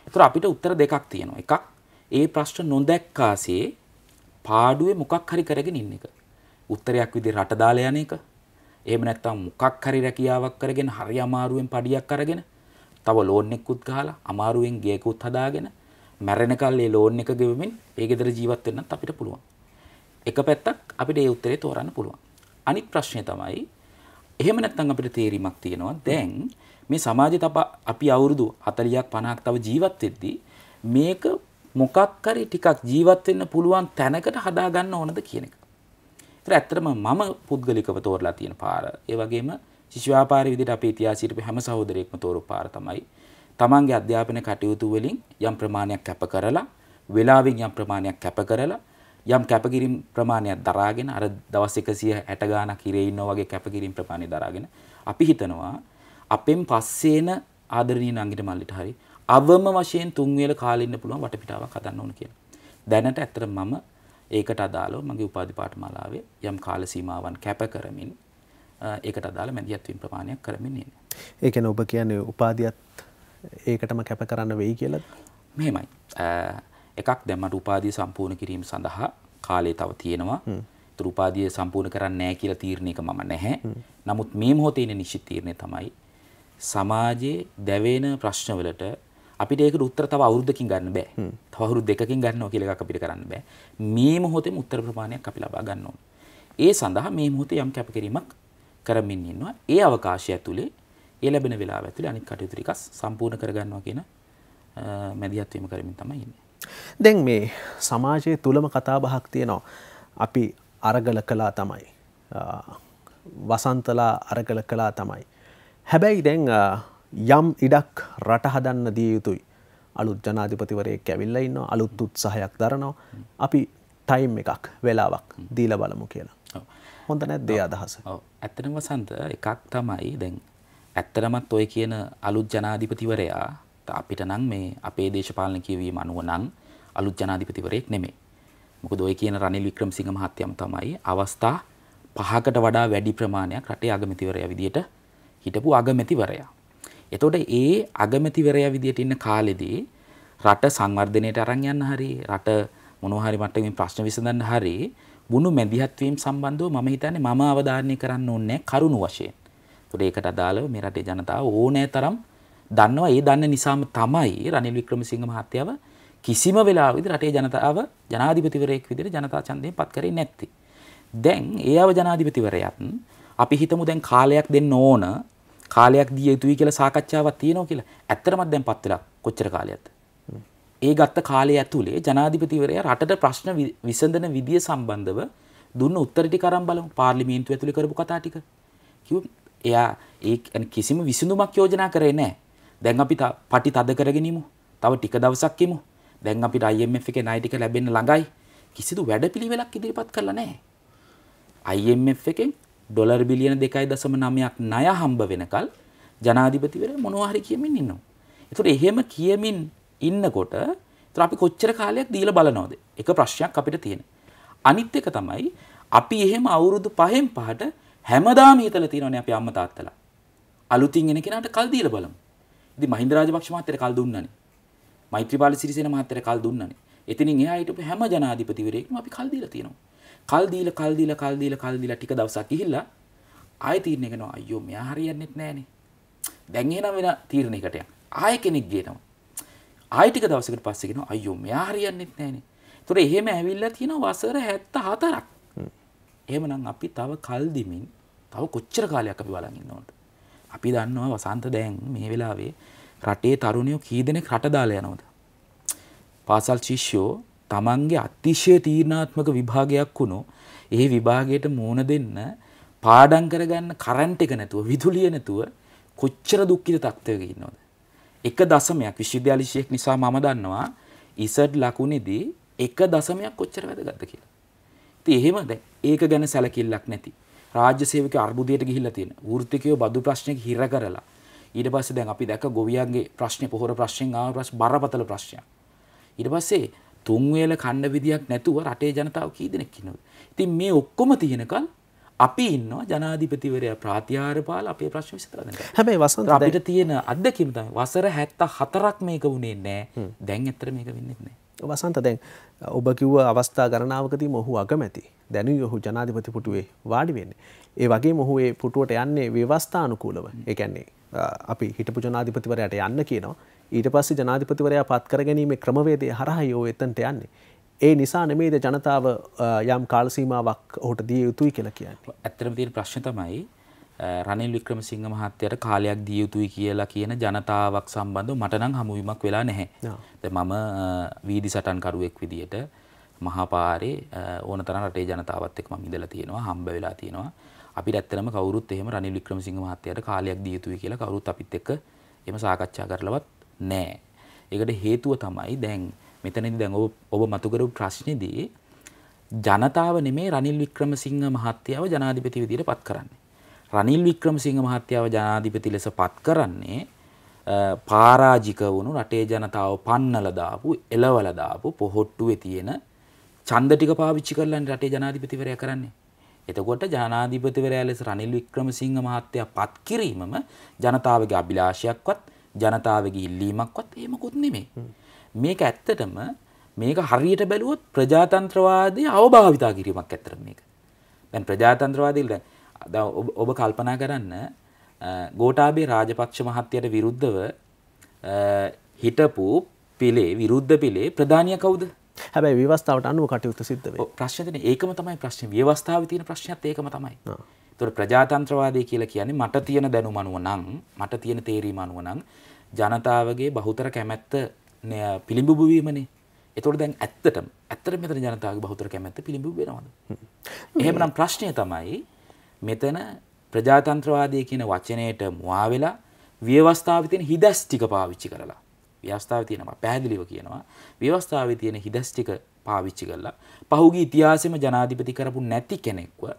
[SPEAKER 2] ඒතර අපිට උත්තර දෙකක් තියෙනවා. එකක් ඒ ප්‍රශ්න නොදැක්කාසේ පාඩුවේ මොකක් හරි කරගෙන ඉන්න එක. උත්තරයක් විදිහට රට දාලා යන එක. එහෙම නැත්නම් මොකක් හරි රැකියාවක් කරගෙන හරි අමාරුවෙන් පඩියක් අරගෙන තව ලෝන් එකකුත් ගහලා අමාරුවෙන් ගේකුත් හදාගෙන මැරෙනකල් ඒ ලෝන් එක ගෙවමින් ඒ ගෙදර ජීවත් වෙන්නත් අපිට පුළුවන්. එක පැත්තක් අපිට ඒ උත්තරේ තෝරන්න පුළුවන්. අනිත් ප්‍රශ්නේ තමයි එහෙම නැත්නම් අපිට තේරීමක් තියෙනවා දැන් මේ සමාජය තප අපි අවුරුදු 40ක් 50ක් තව ජීවත් වෙද්දී මේක මොකක් හරි ටිකක් ජීවත් වෙන්න පුළුවන් තැනකට හදාගන්න ඕනද කියන එක. ඒත් ඇත්තටම මම පුද්ගලිකව තෝරලා තියෙන පාර ඒ වගේම ශිෂ්‍ය ව්‍යාපාරි විදිහට අපේ ඉතිහාසයේ ඉතිරි හැම සහෝදරයෙක්ම තෝරු පාර තමයි තමන්ගේ අධ්‍යාපන කටයුතු වලින් යම් ප්‍රමාණයක් කැප කරලා වෙලාවෙන් යම් ප්‍රමාණයක් කැප කරලා යම් කැපකිරීම් ප්‍රමාණයක් දරාගෙන අර දවස් 160 ගානක් ඉරේ ඉන්නවා වගේ කැපකිරීම් ප්‍රමාණය දරාගෙන අපි හිතනවා අපෙන් පස්සේන ආදරණීය නංගිට මල්ලිට හරි අවම වශයෙන් තුන්වේල කාලෙ ඉන්න පුළුවන් වටපිටාවක් හදන්න ඕන කියලා. දැනට ඇත්තට මම ඒකට අදාළව මගේ උපාධි පාඨමාලාවේ යම් කාල සීමාවන් කැප කරමින් ඒකට අදාළ මැදිහත් වීම ප්‍රමාණයක් කරමින් ඉන්නේ.
[SPEAKER 1] ඒ කියන්නේ ඔබ කියන්නේ උපාධියත් ඒකටම කැප කරන්න වෙයි කියලා?
[SPEAKER 2] මෙහෙමයි. එකක් දැන් මට උපාධිය සම්පූර්ණ කිරීම සඳහා කාලය තව තියෙනවා. ඒතර උපාධිය සම්පූර්ණ කරන්නේ නැහැ කියලා තීරණයක මම නැහැ. නමුත් මේ මොහොතේ ඉන්න නිශ්චිත තීරණය තමයි සමාජයේ දැවෙන ප්‍රශ්නවලට අපිට ඒක උත්තර තව අවුරුද්දකින් ගන්න බෑ. තව අවුරුදු දෙකකින් ගන්නවා කියලා එකක් අපිට කරන්න බෑ. මේ මොහොතේම උත්තර ප්‍රමාණයක් අපි ලබා ගන්න ඕන. ඒ සඳහා මේ මොහොතේ යම් කැපකිරීමක් කරමින් ඉන්නවා. ඒ අවකාශය ඇතුලේ ඒ ලැබෙන වෙලාව ඇතුලේ අනිත් කටයුතු ටික සම්පූර්ණ කරගන්නවා කියන මැදිහත් වීම කරමින් තමයි ඉන්නේ.
[SPEAKER 1] දැන් මේ සමාජයේ තුලම කතා බහක් තියෙනවා. අපි අරගල කළා තමයි. වසන්තලා අරගල කළා තමයි. හැබැයි දැන් යම් ඉඩක් රට හදන්න දිය යුතුයි අලුත් ජනාධිපතිවරය කැවිල්ල ඉන්න අලුත් උත්සාහයක් දරනවා අපි ටයිම් එකක්
[SPEAKER 2] වෙලාවක් දීල බලමු කියලා හොඳ නැත් දේ අදහස ඇත්තනම සන්ත එකක් තමයි දැන් ඇත්තරමත් ඔය කියන අලුත් ජනාධිපතිවරයා අපිට නම් මේ අපේ දේශපාලන කියවීම අනුව නම් අලුත් ජනාධිපතිවරයෙක් නෙමේ මොකද ඔය කියන රනිල් වික්‍රමසිංහ මහත්තයම තමයි අවස්ථා පහකට වඩා වැඩි ප්‍රමාණයක් රටේ අගමැතිවරයා විදියට හිටපු අගමැතිවරයා එතකොට ඒ අගමැතිවරයා විදියට ඉන්න කාලෙදී රට සංවර්ධනයට අරන් යන්න හරි රට මොනවා හරි මට්ටමින් ප්‍රශ්න විසඳන්න හරි බුණු මැදිහත් වීම සම්බන්ධව මම හිතන්නේ මම අවධාරණය කරන්න ඕනේ කරුණු වශයෙන්. ඒකට ඒකට අදාළව මේ රටේ ජනතාව ඕනෑ තරම් දන්නවා. ඒ දන්න නිසාම තමයි රනිල් වික්‍රමසිංහ මහත්තයව කිසිම වෙලාවෙදී රටේ ජනතාව ජනාධිපතිවරයෙක් විදිහට ජනතා ඡන්දයෙන් පත් කරේ නැත්තේ. දැන් ඒව ජනාධිපතිවරයත් අපි හිතමු දැන් කාලයක් දෙන්න ඕන කාලයක් දිය යුතුයි කියලා සාකච්ඡාවක් තියෙනවා කියලා. ඇත්තටම දැන් පත් වෙලා කොච්චර කාලයක්ද? ඒ ගත්ත කාලය ඇතුලේ ජනාධිපතිවරයා රටට ප්‍රශ්න විසඳන විදිය සම්බන්ධව දුන්න උත්තර ටික අරන් බලමු. පාර්ලිමේන්තුව ඇතුලේ කරපු කතා ටික. කිව්ව එයා ඒ කිසිම විසඳුමක් යෝජනා කරේ නැහැ. දැන් අපි පටි තද කරගෙනීමු. තව ටික දවසක් ඉමු. දැන් අපිට IMF එකේ ණය ටික ලැබෙන්න ළඟයි. කිසිදු වැඩපිළිවෙලක් ඉදිරිපත් කරලා නැහැ. IMF එකෙන් ඩොලර් බිලියන 2.9ක් ණය හම්බ වෙනකල් ජනාධිපතිවරයා මොනවා හරි කියමින් ඉන්නවා. ඒතකොට එහෙම කියමින් ඉන්නකොට ඒතර අපි කොච්චර කාලයක් දීලා බලනවද? එක ප්‍රශ්නයක් අපිට තියෙන. අනිත් එක තමයි අපි එහෙම අවුරුදු 5න් 5ට හැමදාම හිතලා තියෙනවනේ අපි අම්මා තාත්තලා. අලුතින් එන කෙනාට කල් දීලා බලමු. ඉතින් මහින්ද රාජපක්ෂ මහත්තයට කල් දුන්නානේ. මෛත්‍රීපාල සිරිසේන මහත්තයට කල් දුන්නානේ. එතනින් එහා හිටපු හැම ජනාධිපතිවරයෙක්ම අපි කල් දීලා තියෙනවා. කල් දීලා කල් දීලා කල් දීලා කල් දීලා ටික දවසක් ගිහිල්ලා ආයෙ තීරණය කරනවා අයියෝ මෙයා හරියන්නේත් නැහනේ. දැන් එහෙනම් වෙන තීරණයකට යන්න. ආයෙ කෙනෙක් ගේනවා. ආයෙ ටික දවසකට පස්සේ කියනවා අයියෝ මෙයා හරියන්නේත් නැහනේ. ඒතොර එහෙම ඇවිල්ලා තියෙනවා වසර 74ක්. එහෙමනම් අපි තව කල් දිමින් තව කොච්චර කාලයක් අපි බලන් ඉන්න ඕනද? අපි දන්නවා වසන්ත දැන් මේ වෙලාවේ රටේ තරුණයෝ කී දෙනෙක් රට දාලා යනවද? පාසල් ශිෂ්‍යෝ තමන්ගේ අතිශය තීරණාත්මක විභාගයක් වුණු ඒ විභාගයට මූණ දෙන්න පාඩම් කරගන්න කරන්ට් එක නැතුව විදුලිය නැතුව කොච්චර දුක්ඛිත තත්ත්වයක ඉන්නවද එක දශමයක් විශ්වවිද්‍යාලශිෂ්‍යයෙක් නිසා මම දන්නවා ඉසඩ් ලකුණේදී එක දශමයක් කොච්චර වැදගත්ද කියලා. ඉතින් එහෙම දැන් ඒක ගැන සැලකිල්ලක් නැති රාජ්‍ය සේවක අර්බුදයට ගිහිල්ලා තියෙන වෘත්තිකයෝ බදු ප්‍රශ්නයක හිර කරලා ඊට පස්සේ දැන් අපි දැක්ක ගොවියන්ගේ ප්‍රශ්නේ පොහොර ප්‍රශ්නෙන් ආව ප්‍රශ්න බරපතල ප්‍රශ්නයක්. ඊට පස්සේ තුන්වේල කණ්ඩ විදියක් නැතුව රටේ ජනතාව කී දෙනෙක් ඉන්නවද? ඉතින් මේ ඔක්කොම තියෙනකන් අපි ඉන්නවා ජනාධිපතිවරයා ප්‍රාතිහාර පාල අපේ ප්‍රශ්න විසඳන්න.
[SPEAKER 1] හැබැයි වසන්ත අපිට
[SPEAKER 2] තියෙන අත්දැකීම තමයි වසර 74ක් මේක වුණේ
[SPEAKER 1] නැහැ. දැන් ඇත්තට මේක වෙන්නේ නැහැ. වසන්ත දැන් ඔබ කිව්ව අවස්ථා ගණනාවකදී මොහු අගමැති. දැනුයි ඔහු ජනාධිපති පුටුවේ වාඩි වෙන්නේ. ඒ වගේ මොහු ඒ පුටුවට යන්නේ ව්‍යවස්ථානුකූලව. ඒ කියන්නේ අපි හිටපු ජනාධිපතිවරයාට යන්න කියනවා. ඊට පස්සේ ජනාධිපතිවරයා පත්කර ගැනීමේ ක්‍රමවේදය හරහයෝ එතන්ට යන්නේ. ඒ නිසා නෙමේද ජනතාව යම් කාලසීමාවක් ඔහුට දිය යුතුයි කියලා කියන්න.
[SPEAKER 2] ඇත්තරම තියෙන ප්‍රශ්න තමයි රනිල් වික්‍රමසිංහ මහත්තයට කාලයක් දිය යුතුයි කියලා කියන ජනතාවක් සම්බන්ධව මට නම් හමුවීමක් වෙලා නැහැ. මම වීදි සටන්කරුවෙක් විදියට මහපාරේ ඕන තරම් රටේ ජනතාවත් එක්ක මම ඉඳලා තියෙනවා හම්බ වෙලා තියෙනවා. අපිට ඇත්තටම කවුරුත් එහෙම රනිල් වික්‍රමසිංහ මහත්තයට කාලයක් දිය යුතුයි කියලා කවුරුත් අපිත් එක්ක එහෙම සාකච්ඡා කරලවත් නෑ. ඒකට හේතුව තමයි දැන් මෙතනදි දැන් ඔබ මතු කරපු ප්‍රශ්නේදී ජනතාව නෙමේ රනිල් වික්‍රමසිංහ මහත්තයාව ජනාධිපති විදියට පත් කරන්නේ. රනිල් වික්‍රමසිංහ මහත්තයාව ජනාධිපති ලෙස පත් කරන්නේ පාරාජික වුණු රටේ ජනතාව පන්නල දාපු එලවල දාපු පොහොට්ටුවේ තියෙන ඡන්ද ටික පාවිච්චි කරලානේ රටේ ජනාධිපතිවරයා කරන්නේ. එතකොට ජනාධිපතිවරයා ලෙස රනිල් වික්‍රමසිංහ මහත්තයා පත් කිරීමම ජනතාවගේ අභිලාෂයක්වත් ජනතාවගේ ඉල්ලීමක්වත් ඒමකුත් නෙමේ. මේක ඇත්තටම මේක හරියට බැලුවොත් ප්‍රජාතන්ත්‍රවාදය අවභාවිතා කිරීමක් ඇත්තර මේක. දැන් ප්‍රජාතන්ත්‍රවාදීට ඔබ කල්පනා කරන්න ගෝටාබේ රාජපක්ෂ මහත්තයට විරුද්ධව හිටපු පිළේ විරුද්ධ පිළේ ප්‍රධානය කවුද හැබැයි වවස්ථාවට අනුව කටයුතු සිද්ධ ප්‍රශ්නතින ඒකම තමයි ප්‍රශ්න ව්‍යවස්ථාව තියන ප්‍රශ්නත් ඒකම තමයි. එතකොට ප්‍රජාතන්ත්‍රවාදය කියලා කියන්නේ මට තියෙන දැනුම අනුව නම් මට තියෙන තේරීම අනුව නම් ජනතාවගේ බහුතර කැමැත්ත පිළිඹු වීමනේ. එතකොට දැන් ඇත්තටම ඇත්තටම මෙතන ජනතාවගේ බහුතර කැමැත්ත පිළිඹු වෙනවද? එහෙමනම් ප්‍රශ්නය තමයි මෙතන ප්‍රජාතන්ත්‍රවාදය කියන වචනයට මුවා වෙලා ව්‍යවස්ථාවේ තියෙන හිදැස් ටික පාවිච්චි කරලා ව්‍යවස්ථාවේ තියෙනවා පැහැදිලිව කියනවා ව්‍යවස්ථාවේ තියෙන හිදැස් ටික පාවිච්චි කරලා පහුගිය ඉතිහාසෙම ජනාධිපති කරපු නැති කෙනෙක්ව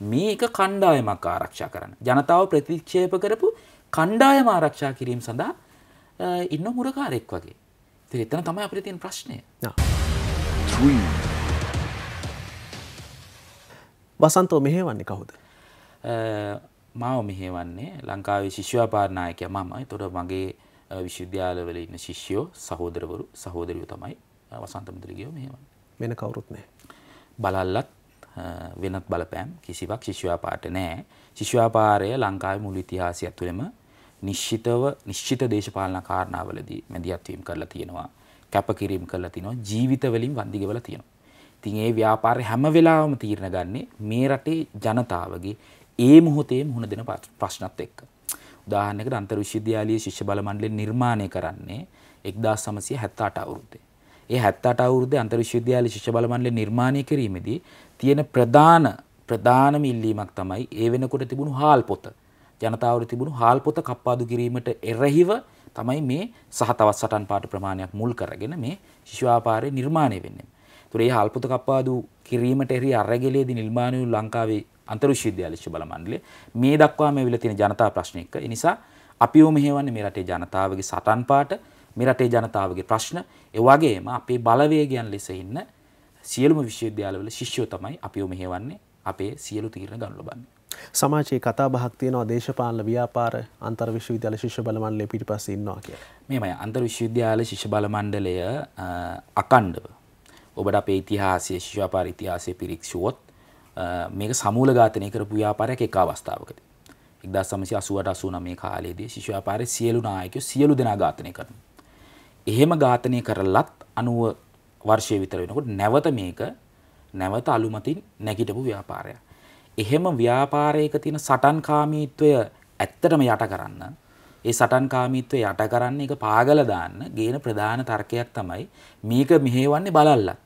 [SPEAKER 2] මේක කණ්ඩායමක් ආරක්ෂා කරන්න. ජනතාව ප්‍රතික්ෂේප කරපු කණ්ඩායම ආරක්ෂා කිරීම සඳහා ඉන්න මුරකාරෙක් වගේ. ති එතන තමයි අපිට තියෙන ප්‍රශ්නය. වසන්තෝ මෙහෙවන්නේ කවුද? මාව මෙහෙවන්නේ ලංකාවේ ශිෂ්‍යපාරණායකය මම තොට මගේ විශ්වවිද්‍යාලවල ඉන්න ශිෂ්‍යෝ සහෝදරවරු සහෝදරියෝ තමයි වසන්තමිත්‍රගියෝ මෙහෙවන්
[SPEAKER 1] වෙන කවුරුත් නෑ.
[SPEAKER 2] බලල්ලත් වෙනත් බලපෑම් කිසිවක් ශිෂ්‍යාපාට නෑ. ශිෂ්‍යාපාරය ලංකාවේ මුල් ඉතිහාසය ඇතුළෙම නිශ්චිතව නිශ්චිත දේශපාලන කාරණාවලදී මැදිහත්වීම් කරලා තියෙනවා. කැපකිරීම කරලා තිනවා ජීවිතවලින් වන්දිගෙවලා තියෙනවා. ඉතින් ඒ ව්‍යාපාරය හැම වෙලාවෙම තීරණ ගන්නේ මේ රටේ ජනතාවගේ ඒ මොහොතේ මුහුණ දෙන ප්‍රශ්නත් එක්ක. උදාහරණයකට අන්තර්විශ්වවිද්‍යාලීය ශිෂ්‍ය බල මණ්ඩලය නිර්මාණය කරන්නේ 1978 අවුරුද්දේ. ඒ 78 අවුරුද්දේ අන්තර් විශ්වවිද්‍යාල ශිෂ්‍ය බලමණ්ඩලය නිර්මාණය කිරීමේදී තියෙන ප්‍රධාන ප්‍රධානම ඉල්ලීමක් තමයි ඒ වෙනකොට තිබුණු හාල් පොත. ජනතාවට තිබුණු හාල් පොත කප්පාදු කිරීමට එරෙහිව තමයි මේ සහ තවත් සටන් පාඨ ප්‍රමාණයක් මුල් කරගෙන මේ ශිෂ්‍ය ව්‍යාපාරය නිර්මාණය වෙන්නේ. ඒතර මේ හාල් පොත කප්පාදු කිරීමට එරෙහි අරගලයේදී නිර්මාණය වූ ලංකාවේ අන්තර් විශ්වවිද්‍යාල ශිෂ්‍ය බලමණ්ඩලය මේ දක්වාම ඇවිල්ලා තියෙන ජනතා ප්‍රශ්න එක්ක. ඒ නිසා අපිව මෙහෙවන්නේ මේ රටේ ජනතාවගේ සටන් පාඨ, මේ රටේ ජනතාවගේ ප්‍රශ්න, ඒ වගේම අපේ බලවේගයන් ලෙස ඉන්න සියලුම විශ්වවිද්‍යාලවල ශිෂ්‍යෝ තමයි අපිව මෙහෙවන්නේ අපේ සියලු තීරණ ගන්න ලබන්නේ.
[SPEAKER 1] සමාජයේ කතා බහක් තියෙනවා දේශපාලන ව්‍යාපාර අන්තර් විශ්වවිද්‍යාල ශිෂ්‍ය බල මණ්ඩලය පිටිපස්සේ ඉන්නවා කියලා.
[SPEAKER 2] මේමය අන්තර් විශ්වවිද්‍යාල ශිෂ්‍ය බල මණ්ඩලය අකණ්ඩව ඔබට අපේ ඉතිහාසයේ ශිෂ්‍ය ව්‍යාපාර ඉතිහාසයේ පිරික්සුවොත් මේක සමූල ඝාතනය කරපු ව්‍යාපාරයක් එක අවස්ථාවකදී 1988 89 කාලයේදී ශිෂ්‍ය ව්‍යාපාරයේ සියලු නායකයෝ සියලු දෙනා ඝාතනය කරනවා. එහෙම ඝාතනය කරලත් 90 වර්ෂයේ විතර වෙනකොට නැවත මේක නැවත අලුමතින් නැගිටපු ව්‍යාපාරයක්. එහෙම ව්‍යාපාරයක තියෙන සටන්කාමීත්වය ඇත්තටම යට කරන්න ඒ සටන්කාමීත්වය යට කරන්න එක පාගල දාන්න ගේන ප්‍රධාන තර්කයක් තමයි මේක මෙහෙවන්නේ බලල්ලත්.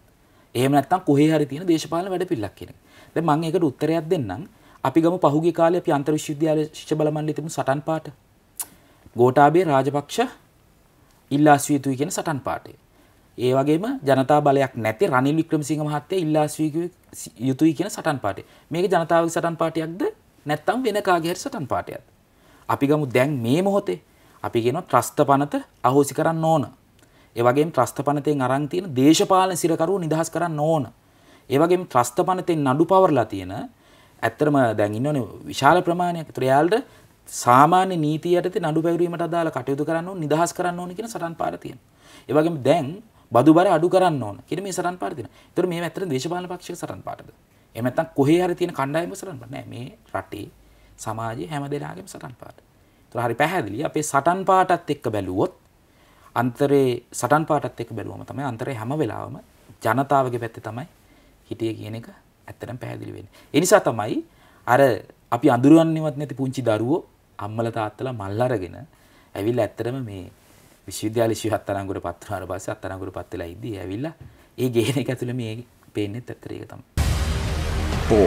[SPEAKER 2] එහෙම නැත්නම් කොහේ හරි තියෙන දේශපාලන වැඩපිළිවෙලක් කියන එක. දැන් මම ඒකට උත්තරයක් දෙන්නම්. අපි ගමු පහුගිය කාලේ අපි අන්තර්විශ්වවිද්‍යාල ශිෂ්‍ය බලමණ්ඩලයේ තිබුණු සටන් පාඨ. ගෝඨාභය රාජපක්ෂ ඉල්ලාස්විය යුතුයි කියන සටන් පාඨය. ඒ වගේම ජනතා බලයක් නැති රනිල් වික්‍රමසිංහ මහත්තයා ඉල්ලාස්විය යුතුයි කියන සටන් පාඨය. මේක ජනතාවගේ සටන් පාඨයක්ද නැත්නම් වෙන කාගේ හරි සටන් පාඨයක්ද? අපි ගමු දැන් මේ මොහොතේ අපි කියනවා ත්‍රස්ත පනත අහෝසි කරන්න ඕන. ඒ වගේම ත්‍රස්ත පනතෙන් අරන් තියෙන දේශපාලන සිරකරුව නිදහස් කරන්න ඕන. ඒ වගේම ත්‍රස්ත පනතෙන් නඩු පවර්ලා තියෙන ඇත්තරම දැන් ඉන්නවනේ විශාල ප්‍රමාණයක්. ඒතර යාළුට සාමාන්‍ය නීතිය යටතේ නඩු පැවරීමට අදාළ කටයුතු කරන්න ඕන නිදහස් කරන්න ඕන කියන සටන් පාර තියෙනවා. ඒ වගේම දැන් බදුබර අඩු කරන්න ඕන කියන මේ සටන් පාර තියෙනවා. ඒතර මේ ඇත්තට දේශපාලන පක්ෂික සටන් පාටද? එහෙම නැත්නම් කොහේ හරි තියෙන කණ්ඩායම සටන් පාට නෑ මේ රටේ සමාජයේ හැම දෙනාගේම සටන් පාට. ඒතර හරි පැහැදිලි අපේ සටන් පාටත් එක්ක බැලුවොත් අන්තරේ සටන් පාටත් එක්ක බැලුවම තමයි අන්තරේ හැම වෙලාවෙම ජනතාවගේ පැත්තේ තමයි හිටියේ කියන එක ඇත්තටම පැහැදිලි වෙන්නේ. ඒ නිසා තමයි අර අපි අඳුරන්නේවත් නැති පුංචි දරුවෝ අම්මලා තාත්තලා මල් අරගෙන ඇවිල්ලා ඇත්තටම මේ විශ්වවිද්‍යාලේ ශිහත් අරංගුර පත්‍ර ආර පස්සේ අත්තරංගුර පත් වෙලා ඉද්දී ඇවිල්ලා ඒ ගේන එක ඇතුළේ මේ පේන්නේ ඇත්තට ඒක
[SPEAKER 1] තමයි.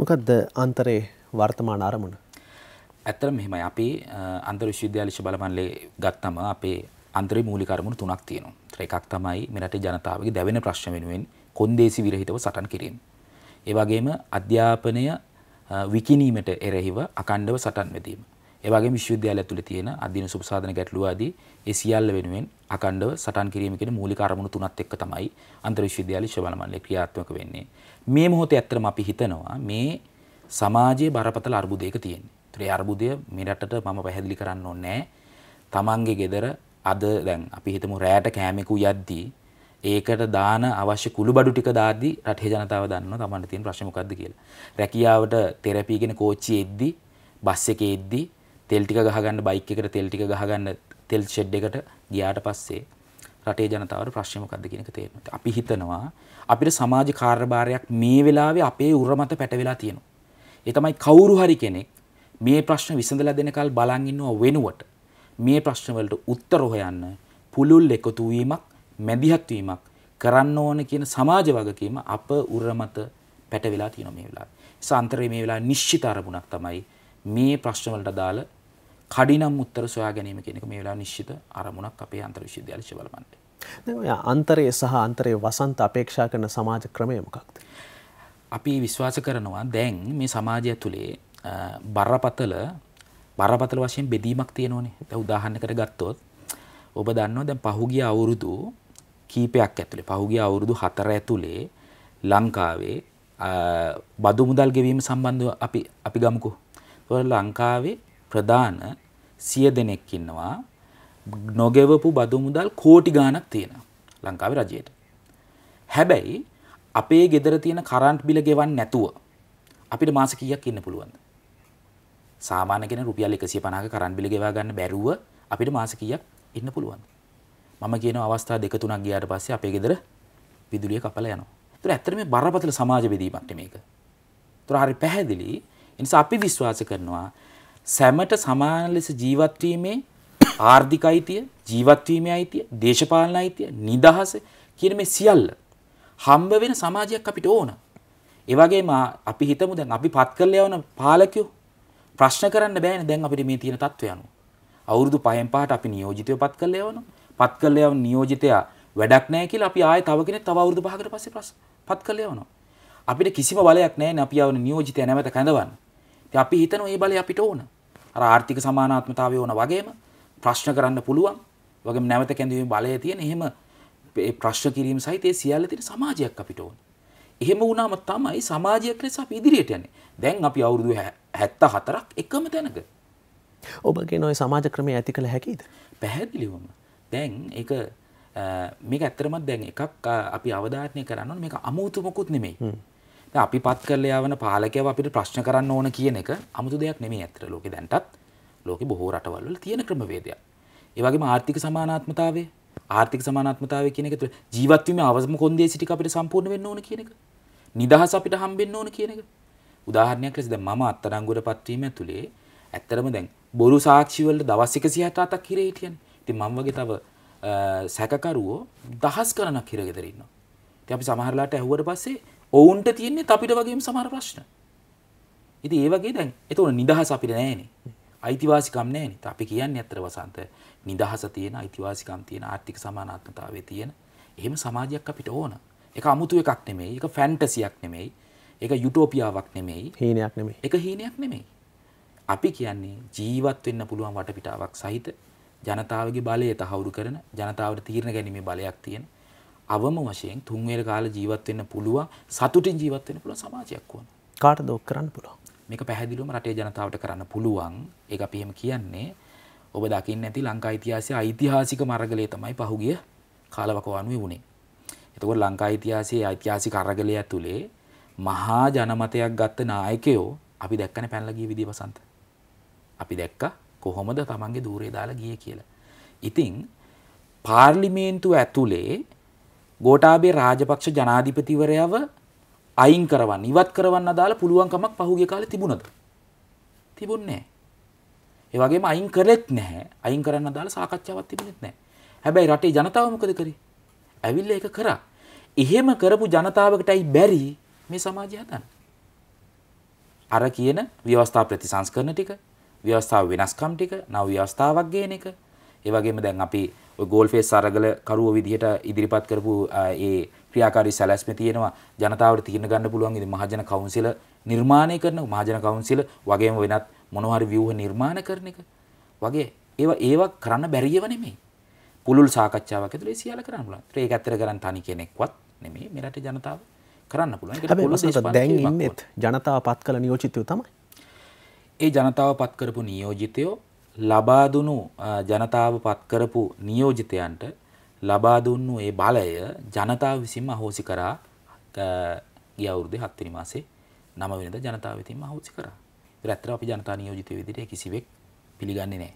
[SPEAKER 1] මොකද්ද අන්තරේ වර්තමාන අරමුණ?
[SPEAKER 2] ඇත්තටම මෙහෙමයි. අපි අන්තර් විශ්වවිද්‍යාලේ බලමණ්ඩලේ ගත්තම අපේ අන්තරේ මූලික අරමුණු තුනක් තියෙනවා. ඒතර එකක් තමයි මෙරටේ ජනතාවගේ දැවෙන ප්‍රශ්න වෙනුවෙන් කොන්දේසි විරහිතව සටන් කිරීම. ඒ වගේම අධ්‍යාපනය විකිණීමට එරෙහිව අකණ්ඩව සටන් වැදීම. ඒ වගේම විශ්වවිද්‍යාල ඇතුළේ තියෙන අධ්‍යයන සුපසාධන ගැටලු ආදී ඒ සියල්ල වෙනුවෙන් අකණ්ඩව සටන් කිරීම කියන මූලික අරමුණු තුනත් එක්ක තමයි අන්තර් විශ්වවිද්‍යාල ශ්‍රවණ මණ්ඩලය ක්‍රියාත්මක වෙන්නේ. මේ මොහොතේ ඇත්තටම අපි හිතනවා මේ සමාජයේ බරපතල අර්බුදයක තියෙන්නේ. ඒතර ඒ අර්බුදය මේ රටට මම පැහැදිලි කරන්න ඕනේ නැහැ. තමන්ගේ ගෙදර අද දැන් අපි හිතමු රැයට කෑමෙකු යද්දී ඒකට දාන අවශ්‍ය කුළු බඩු ටික දාද්දි රටේ ජනතාව දන්නවා තමන්ට තියෙන ප්‍රශ්නේ මොකද්ද කියලා. රැකියාවට තෙරපි ඉගෙන කෝච්චිය එද්දි බස් එකේ එද්දි තෙල් ටික ගහගන්න බයික් එකට තෙල් ටික ගහගන්න තෙල් ෂෙඩ් එකට ගියාට පස්සේ රටේ ජනතාවට ප්‍රශ්නේ මොකද්ද කියන එක තේරෙනවා. අපි හිතනවා අපිට සමාජ කාර්යභාරයක් මේ වෙලාවේ අපේ උර මත පැටවෙලා තියෙනවා. ඒ තමයි කවුරු හරි කෙනෙක් මේ ප්‍රශ්න විසඳලා දෙනකල් බලන් ඉන්නව වෙනුවට මේ ප්‍රශ්න වලට උත්තර හොයන්න පුළුල් එකතු වීමක් මැදිහත් වීමක් කරන්න ඕන කියන සමාජ වගකීම අප උරමත පැටවෙලා තියෙනවා මේ වෙලාවේ. සාන්තරේ මේ වෙලාවේ නිශ්චිත අරමුණක් තමයි මේ ප්‍රශ්න වලට දාල කඩිනම් උත්තර සොයා ගැනීම කියන එක මේ වෙලාවේ නිශ්චිත අරමුණක් අපේ අන්තර් විශ්වවිද්‍යාල ශිෂ්‍ය බලමණ්ඩලය. දැන් ඔය
[SPEAKER 1] අන්තරය සහ අන්තරයේ වසන්ත අපේක්ෂා
[SPEAKER 2] කරන සමාජ ක්‍රමය මොකක්ද? අපි විශ්වාස කරනවා දැන් මේ සමාජය තුලේ බරපතල බරපතල වශයෙන් බෙදීමක් තියෙනවනේ. දැන් උදාහරණයකට ගත්තොත් ඔබ දන්නවා දැන් පහුගිය අවුරුදු කීපයක් ඇතුළේ පහුගිය අවුරුදු 4 ඇතුළේ ලංකාවේ බදු මුදල් ගෙවීම සම්බන්ධව අපි අපි ගමුකෝ. ඒතකොට ලංකාවේ ප්‍රධාන 100 දෙනෙක් ඉන්නවා නොගෙවපු බදු මුදල් කෝටි ගාණක් තියෙනවා ලංකාවේ රජයට. හැබැයි අපේ ගෙදර තියෙන කරන්ට් බිල ගෙවන්නේ නැතුව අපිට මාස කීයක් ඉන්න පුළුවන්ද? සාමාන්‍ය කෙනෙක් රුපියල් 150ක කරන්ට් බිල ගෙවා ගන්න බැරුව අපිට මාස කීයක් ඉන්න පුළුවන්ද? මම කියන අවස්ථා දෙක තුනක් ගියාට පස්සේ අපේ ගෙදර විදුලිය කපලා යනවා. ඒතර ඇත්තට මේ බරපතල සමාජ බෙදීමක් මේක. ඒතර හරි පැහැදිලි. ඒ නිසා අපි විශ්වාස කරනවා සැමට සමාන ලෙස ජීවත් වීමේ ආර්ථික අයිතිය, ජීවත් වීමේ අයිතිය, දේශපාලන අයිතිය, නිදහස කියන මේ සියල්ල හම්බ වෙන සමාජයක් අපිට ඕන. ඒ වගේම අපි හිතමු දැන් අපි පත් කරලා යවන පාලකයෝ ප්‍රශ්න කරන්න බෑනේ දැන් අපිට මේ තියෙන තත්ත්වය අනුව. අවුරුදු 5න් 5ට අපි නියෝජිතයෝ පත් කරලා යවනවා. පත් කරලා යන නියෝජිතයා වැඩක් නැහැ කියලා අපි ආයෙ තව කෙනෙක් තව අවුරුදු 5කට පස්සේ ප්‍රශ්න පත් කරලා යවනවා. අපිට කිසිම බලයක් නැහැ නේ අපි යවන නියෝජිතය නැවත කැඳවන්න. ඉතින් අපි හිතනවා මේ බලය අපිට ඕන. අර ආර්ථික සමානාත්මතාවය ඕන වගේම ප්‍රශ්න කරන්න පුළුවන්. වගේම නැවත කැඳවීමේ බලය තියෙන. එහෙම ඒ ප්‍රශ්න කිරීම සහිත ඒ සියල්ල තියෙන සමාජයක් අපිට ඕන. එහෙම වුණාම තමයි සමාජයක් ලෙස අපි ඉදිරියට යන්නේ. දැන් අපි අවුරුදු 74ක් එකම තැනක.
[SPEAKER 1] ඔබගේ නොයි සමාජ ක්‍රමය ඇති කළ හැකිද?
[SPEAKER 2] පැහැදිලිවම. දැන් එක මේක ඇත්තරමත් දැන් එකක් අපි අවධානය කරන්න මේක අමුතුමකුත් නෙමෙයි අපි පත් කරල යවන පාලකව අපිට ප්‍රශ්න කරන්න ඕන කියන එක අමුතු දෙයක් නෙමේ ඇතර ලෝක දැන්ටත් ලෝක බොහෝ රටවල්ල තියෙන ක්‍රමවේදයක් ඒවගේ ආර්ථික සමානාත්මතාවේ ආර්ථික සමානාත්මතාව කියන එක ජීවත්වීම අවසම කොන්දේ සිටි අපිට සම්පූර්ණ වෙන්න ඕන කියන එක නිදහස අපිට හම්බෙන්න ඕන කියන එක උදාහරණයක් ලෙස දැන් මම අත්තරංගුවට පත්වීම ඇතුලේ ඇත්තරම දැන් බොරු සාක්ෂිවල දවස් 107ක් හිරේ හිටියනේ ඉතින් මම වගේ තව සැකකරුවෝ දහස් ගණනක් හිරගෙදර ඉන්නවා. ඉතින් අපි සමහරලාට ඇහුවට පස්සේ ඔවුන්ට තියෙන්නේ අපිට වගේම සමහර ප්‍රශ්න. ඉතින් ඒ වගේ දැන් එතකොට නිදහස අපිට නැහැනේ. අයිතිවාසිකම් නැහැනේ. අපි කියන්නේ අතර වසන්ත නිදහස තියෙන අයිතිවාසිකම් තියෙන ආර්ථික සමානාත්මතාවය තියෙන එහෙම සමාජයක් අපිට ඕන. එක අමුතු එකක් නෙමෙයි එක ෆැන්ටසියක් නෙමෙයි එක යුටෝපියාවක් නෙමෙයි හීනයක් නෙමෙයි එක හීනයක් නෙමෙයි අපි කියන්නේ ජීවත් වෙන්න පුළුවන් වටපිටාවක් සහිත ජනතාවගේ බලය තහවුරු කරන ජනතාවට තීරණ ගැනීමේ බලයක් තියෙන අවම වශයෙන් තුන්වේල කාල ජීවත් වෙන්න පුළුවන් සතුටින් ජීවත් වෙන්න පුළුවන් සමාජයක් වුණා. කාටද ඔක් කරන්න පුළුවන්? මේක පැහැදිලිවම රටේ ජනතාවට කරන්න පුළුවන්. ඒක අපි එහෙම කියන්නේ ඔබ දකින්න ඇති ලංකා ඉතිහාසයේ ඓතිහාසික මරගලය තමයි පහුගිය කාලවකවානුවේ වුණේ. එතකොට ලංකා ඉතිහාසයේ ඓතිහාසික අරගලය ඇතුලේ මහා ජනමතයක් ගත්ත නායකයෝ අපි දැක්කනේ පැනලා ගිය විදිය වසන්ත. අපි දැක්කා කොහොමද තමන්ගේ දූරේ දාලා ගිය කියලා. ඉතිං පාර්ලිමේන්තුව ඇතුළේ ගෝටාබේ රාජපක්ෂ ජනාධිපතිවරයව අයින් කරවන්න ඉවත් කරවන්න දාලා පුළුවන්කමක් පහුගේ කාලේ තිබුණද? තිබුණේ නැහැ. ඒ වගේම අයින් කරෙත් නැහැ. අයින් කරන්න දාලා සාකච්ඡාවක් තිබුණෙත් නැහැ. හැබැයි රටේ ජනතාව මොකද කරේ? ඇවිල්ලා ඒක කරා. එහෙම කරපු ජනතාවකටයි බැරි මේ සමාජය හදන්න. අර කියන ව්‍යවස්ථා ප්‍රතිසංස්කරණ ටික ව්‍යවස්ථාව වෙනස්කම් ටික නව ව්‍යවස්ථාවක් ගේන එක ඒ වගේම දැන් අපි ඔය ගෝල් ෆේස් අරගල කරුව විදිහට ඉදිරිපත් කරපු ඒ ක්‍රියාකාරී සැලැස්ම තියෙනවා ජනතාවට තීරණ ගන්න පුළුවන් ඉතින් මහජන කවුන්සිල නිර්මාණය කරන මහජන කවුන්සිල වගේම වෙනත් මොනවා හරි ව්‍යුහ නිර්මාණ කරන එක වගේ ඒවා ඒවා කරන්න බැරියව නෙමෙයි. පුළුල් සාකච්ඡාවක් ඇතුලේ සියල්ල කරන්න පුළුවන්. ඒක ඇත්තට කරන් තනි කෙනෙක්වත් නෙමෙයි මේ රටේ ජනතාව කරන්න පුළුවන්. ඒක පුළුවන්. දැන් ඉන්නේ ජනතාව පත්
[SPEAKER 1] කළ නියෝජිතයෝ තමයි.
[SPEAKER 2] ඒ ජනතාව පත්කරපු නියෝජිතයෝ ලබාදුනු ජනතාව පත්කරපු නියෝජිතයන්ට ලබාදුන්නු ඒ බලය ජනතාව විසින් අහෝසි කරා ගිය අවුරුද්දේ 7 වෙනි මාසේ 9 වෙනිදා ජනතාව විසින් අහෝසි කරා. ඒත් ඇත්තට අපි ජනතා නියෝජිතය විදිහට කිසිවෙක් පිළිගන්නේ නැහැ.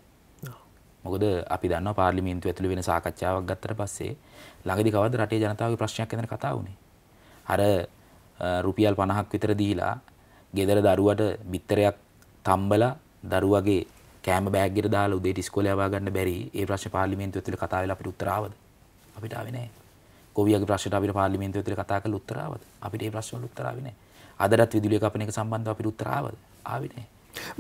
[SPEAKER 2] මොකද අපි දන්නවා පාර්ලිමේන්තුව ඇතුළේ වෙන සාකච්ඡාවක් ගත්තට පස්සේ ළඟදී කවද රටේ ජනතාවගේ ප්‍රශ්නයක් ගැන කතා වුණේ. අර රුපියල් 50ක් විතර දීලා ගෙදර දරුවට බිත්තරයක් තම්බලා දරුවගේ කෑම බෑග්ගට දාලා උදේට ඉස්කෝලේ යවා ගන්න බැරි ඒ ප්‍රශ්නේ පාර්ලිමේන්තුව ඇතුලේ කතා වෙලා අපිට උත්තර ආවද? අපිට ආවේ නැහැ. ගොවියගේ ප්‍රශ්නට අපිට පාර්ලිමේන්තුව ඇතුලේ කතා කරලා උත්තර ආවද? අපිට ඒ ප්‍රශ්නවල උත්තර ආවේ නැහැ. අදටත් විදුලිය කපන එක සම්බන්ධව අපිට උත්තර ආවද? ආවේ නැහැ.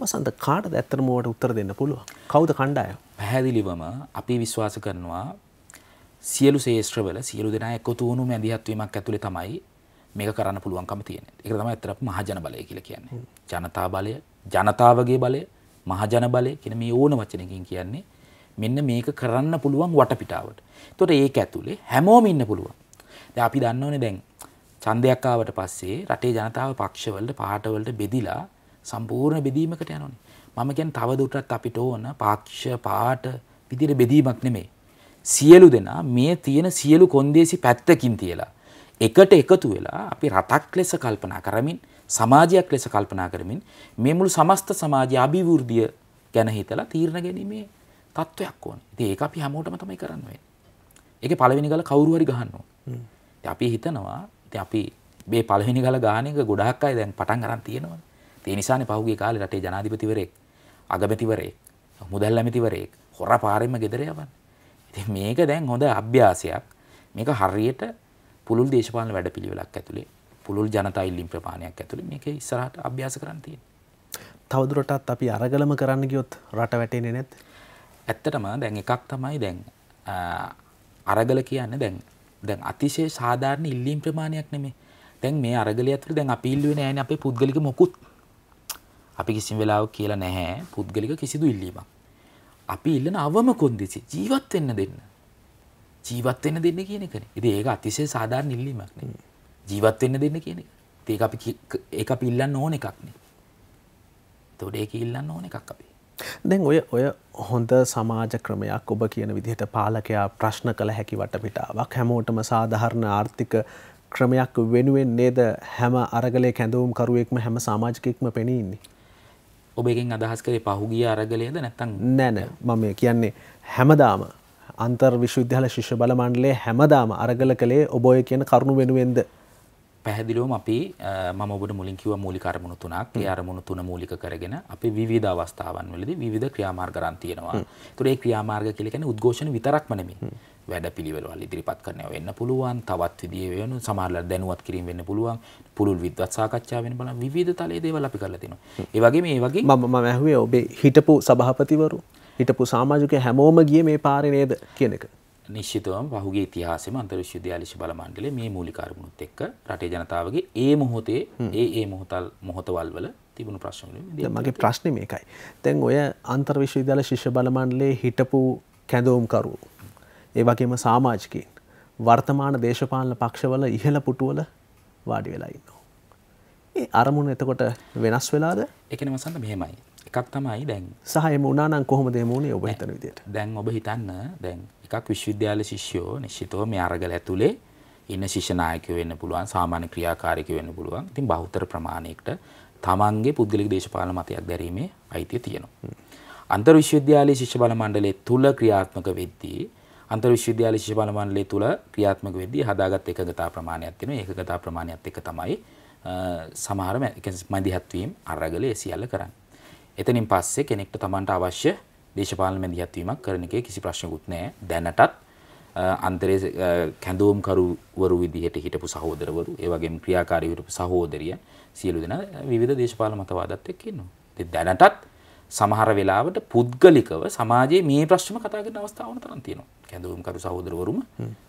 [SPEAKER 2] මසන්ත කාටද ඇත්තටම ඔයාලට උත්තර දෙන්න පුළුවන්? කවුද කණ්ඩායම? පැහැදිලිවම අපි විශ්වාස කරනවා සියලු ශේෂ්ත්‍රවල සියලු දෙනා එකතු වුණු මැදිහත් වීමක් ඇතුලේ තමයි මේක කරන්න පුළුවන්කම තියෙන්නේ. ඒක තමයි ඇත්තටම මහජන බලය කියලා කියන්නේ. ජනතා බලය ජනතාවගේ බලය මහජන බලය කියන මේ ඕන වචනකින් කියන්නේ මෙන්න මේක කරන්න පුළුවන් වටපිටාවට. එතකොට ඒක ඇතුලේ හැමෝම ඉන්න පුළුවන්. දැන් අපි දන්නෝනේ දැන් ඡන්දයක් ආවට පස්සේ රටේ ජනතාව පක්ෂවලට පාටවලට බෙදිලා සම්පූර්ණ බෙදීමකට යනෝනේ. මම කියන්නේ තවදුරටත් අපිට ඕන පාක්ෂ පාට විදිහට බෙදීමක් නෙමෙයි. සියලු දෙනා මේ තියෙන සියලු කොන්දේසි පැත්තකින් තියලා එකට එකතු වෙලා අපි රටක් ලෙස කල්පනා කරමින් සමාජයක් ලෙස කල්පනා කරමින් මේ මුළු සමස්ත සමාජයේ අභිවෘද්ධිය ගැන හිතලා තීරණ ගැනීමේ තත්වයක් ඕනේ. ඉතින් ඒක අපි හැමෝටම තමයි කරන්න වෙන්නේ. ඒකේ පළවෙනි ගල කවුරු හරි ගහන්න ඕනේ. ඉතින් අපි හිතනවා ඉතින් අපි මේ පළවෙනි ගල ගහන එක ගොඩාක් අය දැන් පටන් ගන්න තියෙනවානේ. ඒ නිසානේ පහුගිය කාලේ රටේ ජනාධිපතිවරයෙක්, අගමැතිවරයෙක්, මුදල් ඇමතිවරයෙක් හොර පාරෙම ගෙදර යවන්නේ. ඉතින් මේක දැන් හොඳ අභ්‍යාසයක්. මේක හරියට පුළුල් දේශපාලන වැඩපිළිවෙලක් ඇතුලේ පුළුල් ජනතයිල්ලින් ප්‍රමාණයක් ඇතුළ මේක ඉස්සරහට අභ්‍යාස කරන්තිය.
[SPEAKER 1] තවදුරටත් අපි අරගලම කරන්න ගියොත් රට වැටෙන නැත්.
[SPEAKER 2] ඇත්තටම දැන් එකක් තමයි දැන් අරගල කියන්න දැන් දැන් අතිශය සාධාරණ ඉල්ලීම් ප්‍රමාණයක් නෙමේ දැන් මේ අරගල ඇතුළ දැන් අපිල්ලුව නෑන අපේ පුද්ගලික මොකුත් අපි කිසිම වෙලාව කියලා නැහැ පුද්ගලික කිසිදු ඉල්ලීමක් අපි ඉල්ලන අවම කොන්දිසි ජීවත් වෙන්න දෙන්න ජීවත් වෙන්න දෙන්න කියන එකනේ ඉතින් ඒක අතිශය සාධාරණ ඉල්ලීමක් නෙමේ ජීවත් වෙන්න දෙන්න කියන එක. ඒක අපි ඒක අපි ඉල්ලන්න ඕන එකක් නේ. එතකොට ඒක ඉල්ලන්න ඕන එකක් අපි.
[SPEAKER 1] දැන් ඔය ඔය හොඳ සමාජ ක්‍රමයක් ඔබ කියන විදිහට පාලකයා ප්‍රශ්න කළ හැකි වටපිටාවක් හැමෝටම සාධාරණ ආර්ථික ක්‍රමයක් වෙනුවෙන් නේද හැම අරගලේ කැඳවුම් කරුවෙක්ම හැම සමාජිකෙක්ම පෙනී ඉන්නේ. ඔබ
[SPEAKER 2] එකෙන් අදහස් කරේ පහුගිය අරගලයේද
[SPEAKER 1] නැත්නම් නෑ නෑ මම කියන්නේ හැමදාම අන්තර් විශ්වවිද්‍යාල ශිෂ්‍ය බල මණ්ඩලයේ හැමදාම අරගල කළේ ඔබ ඔය කියන කරුණු වෙනුවෙන්ද
[SPEAKER 2] පැහැදිලිවම අපි මම ඔබට මුලින් කිව්ව මූලික අරමුණු තුනක් ඒ අරමුණු තුන මූලික කරගෙන අපි විවිධ අවස්ථාවන් වලදී විවිධ ක්‍රියාමාර්ග රන් තියෙනවා. ඒතර ඒ ක්‍රියාමාර්ග කියලා කියන්නේ උද්ඝෝෂණ විතරක්ම නෙමෙයි. වැඩපිළිවෙළවල් ඉදිරිපත් කරන ඒවා වෙන්න පුළුවන්. තවත් විදිහේ වෙන සමහරවල් දැනුවත් කිරීම වෙන්න පුළුවන්. පුළුල් විද්වත් සාකච්ඡා වෙන බලන විවිධ තලයේ දේවල් අපි කරලා තිනවා. ඒ වගේම මේ
[SPEAKER 1] වගේ මම මම ඇහුවේ ඔබේ හිටපු සභාපතිවරු හිටපු සමාජික හැමෝම ගියේ මේ පාරේ නේද කියන එක.
[SPEAKER 2] නිශ්චිතවම පහුගේ ඉතිහාසෙම අන්තර්විශ්වවිද්‍යාලේශ බල මණ්ඩලය මේ මූලික අරමුණුත් එක්ක රටේ ජනතාවගේ ඒ මොහොතේ ඒ ඒ මොහොතල් මොහොතවල් වල තිබුණු ප්‍රශ්න වලින් මගේ
[SPEAKER 1] ප්‍රශ්නේ මේකයි. දැන් ඔය අන්තර්විශ්වවිද්‍යාල ශිෂ්‍ය බල මණ්ඩලයේ හිටපු කැඳවුම්කරු ඒ වගේම සමාජිකයින් වර්තමාන දේශපාලන පක්ෂවල ඉහළ පුටුවල වාඩි වෙලා ඉන්නවා. ඒ අරමුණ එතකොට වෙනස් වෙලාද?
[SPEAKER 2] ඒකනේ මසන්න මෙහෙමයි. එකක් තමයි දැන් සහ එහෙම වුණා නම් කොහොමද එහෙම වුණේ ඔබ හිතන විදිහට? දැන් ඔබ හිතන්න දැන් එකක් විශ්වවිද්‍යාල ශිෂ්‍යෝ නිශ්චිතව මේ අරගල ඇතුලේ ඉන්න ශිෂ්‍ය නායකයෝ වෙන්න පුළුවන් සාමාන්‍ය ක්‍රියාකාරීකයෝ වෙන්න පුළුවන්. ඉතින් බහුතර ප්‍රමාණයකට තමන්ගේ පුද්ගලික දේශපාලන මතයක් දැරීමේ අයිතිය තියෙනවා. අන්තර් විශ්වවිද්‍යාලයේ ශිෂ්‍ය බල මණ්ඩලය තුල ක්‍රියාත්මක වෙද්දී අන්තර් විශ්වවිද්‍යාලයේ ශිෂ්‍ය බල මණ්ඩලය තුල ක්‍රියාත්මක වෙද්දී හදාගත් එකගතා ප්‍රමාණයක් තියෙනවා. ඒකගතා ප්‍රමාණයත් එක තමයි සමහර මැදිහත්වීම් අරගලය සියල්ල කරන්න. එතනින් පස්සේ කෙනෙක්ට තමන්ට අවශ්‍ය දේශපාලන මැදිහත්වීමක් කරන එකේ කිසි ප්‍රශ්නකුත් නැහැ. දැනටත් අන්තරේ කැඳවුම්කරුවරු විදිහට හිටපු සහෝදරවරු, ඒ වගේම ක්‍රියාකාරී හිටපු සහෝදරිය සියලු දෙනා විවිධ දේශපාලන මතවාදات එක්ක ඉන්නවා. දැනටත් සමහර වෙලාවට පුද්ගලිකව සමාජයේ මේ ප්‍රශ්නම කතා කරන අවස්ථාවන තරම් තියෙනවා. කැඳවුම්කරු සහෝදරවරුම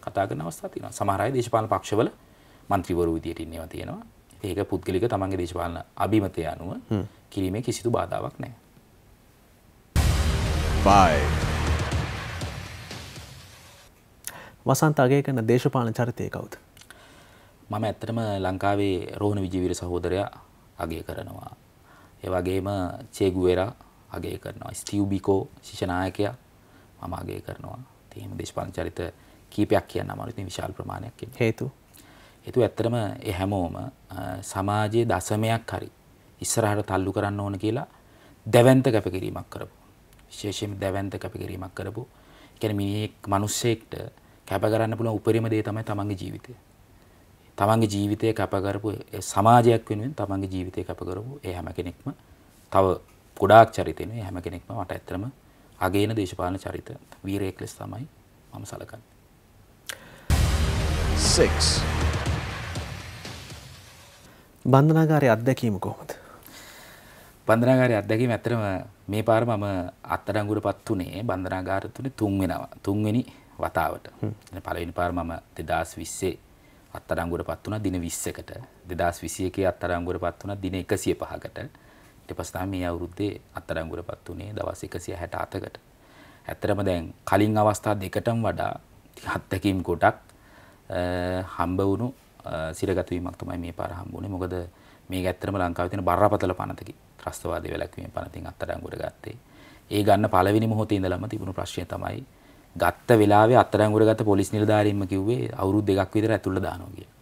[SPEAKER 2] කතා කරන අවස්ථා තියෙනවා. සමහර අය දේශපාලන පක්ෂවල මන්ත්‍රීවරු විදිහට ඉන්නේවා තියෙනවා. ඒක පුද්ගලික තමන්ගේ දේශපාලන අභිමතය අනුව කිරීමේ කිසිදු බාධාවක් නැහැ.
[SPEAKER 1] 5. වසන්ත අගය කරන දේශපාලන චරිතය කවුද?
[SPEAKER 2] මම ඇත්තටම ලංකාවේ රෝහණ විජේවීර සහෝදරයා අගය කරනවා. ඒ වගේම චේ ගුවෙරා අගය කරනවා. ස්ටිව් බිකෝ ශිෂ්‍යනායකයා මම අගය කරනවා. ඉතින් එහෙම දේශපාලන චරිත කීපයක් කියන්න අමාරුයි. ඉතින් විශාල ප්‍රමාණයක් ඉන්නේ. හේතු? හේතුව ඇත්තටම ඒ හැමෝම සමාජයේ දශමයක් හරි ඉස්සරහට තල්ලු කරන්න ඕන කියලා දැවැන්ත කැපකිරීමක් කරපු විශේෂයෙන් දැවන්ත කැපකිරීමක් කරපු කැන මිනිෙක් මනුස්සෙක්ට කැප කරන්න පුළ උපරිම දේ තමයි තමන්ගේ ජීවිතය තමන්ගේ ජීවිතය කැපකරපු සමාජයක් වෙනුවෙන් තමන්ගේ ජීවිතය කැපකරපු ඒ හැම කෙනෙක්ම තව ගොඩාක් චරිතයෙන හැම කෙනෙක්ම මට ඇත්තරම අගේන දේශපාලන චරිත වීරයෙක් ලෙස් තමයි මම
[SPEAKER 1] සලකන්න බන්ධනාගාරය අත්දැකීම කොහොමද
[SPEAKER 2] බන්ධනාගාරය අත්දැකීම ඇතරම මේ පාර මම අත්තරංගුරපත් උනේ බන්ධනාගාර තුනේ තුන්වෙනවා තුන්වෙනි වතාවට. පළවෙනි පාර මම 2020 අත්තරංගුරපත් වුණා දින 20කට. 2021 අත්තරංගුරපත් වුණා දින 105කට. ඊට පස්සේ තමයි මේ අවුරුද්දේ අත්තරංගුරපත් උනේ දවස් 167කට. ඇත්තටම දැන් කලින් අවස්ථා දෙකටම වඩා අත්දැකීම් ගොඩක් හම්බ වුණු සිරගත වීමක් තමයි මේ පාර හම්බුනේ. මොකද මේ ඇත්තරම ලංකාව තින බරපතල පනතකි ත්‍රස්තවාදී වැලැක්වීම පනතින් අත්තරංගුවට ගත්තේ ඒ ගන්න පළවෙනි මොහොතේ ඉඳලම තිබුණු ප්‍රශ්නය තමයි ගත්ත වෙලාවේ අත්තරංගුවට ගත්ත පොලිස් නිලධාරීන්ම කිව්වේ අවුරුදු දෙකක් විතර ඇතුළට දානවා කියලා.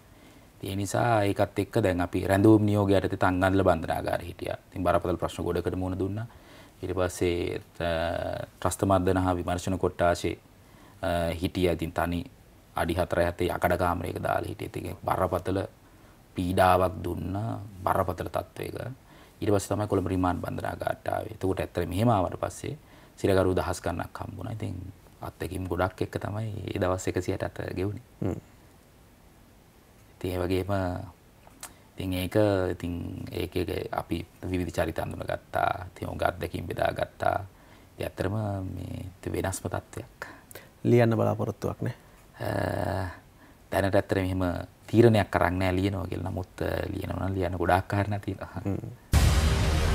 [SPEAKER 2] ඒ නිසා ඒකත් එක්ක දැන් අපි රැඳවුම් නියෝගයට තේ තංගන්ල බන්ධනාගාරේ හිටියා. ඉතින් බරපතල ප්‍රශ්න ගොඩකට මුහුණ දුන්නා. ඊට පස්සේ ත්‍රස්ත මර්ධන හා විමර්ශන කොට්ටාෂේ හිටියා. ඉතින් තනි අඩි 4 7 යකඩ කාමරයක දාලා හිටියේ. ඉතින් බරපතල පීඩාවක් දුන්න බරපතල තත්ත්වයක ඊට පස්සේ තමයි කොළඹ රිමාන්ඩ් බන්ධනාගාරට ආවේ. එතකොට ඇත්තට මෙහෙම ආවට පස්සේ සිරගරු දහස් ගණනක් හම්බුණා. ඉතින් අත් එක්කම ගොඩක් එක තමයි ඒ දවස් 107 ගෙවුනේ. හ්ම්. ඉතින් ඒ වගේම ඉතින් ඒක ඉතින් ඒකේ අපි විවිධ චරිත අඳුනගත්තා. ඉතින් උගත් දෙකින් බෙදාගත්තා. ඉතින් ඇත්තටම මේ වෙනස්ම තත්වයක්.
[SPEAKER 1] ලියන්න බලාපොරොත්තුවක්
[SPEAKER 2] නැහැ. දැනට ඇත්තට මෙහෙම තීරණයක් කරන්න නෑ ලියනවා කියලා. නමුත් ලියනවා නම් ලියන්න ගොඩාක් කාරණා තියෙනවා.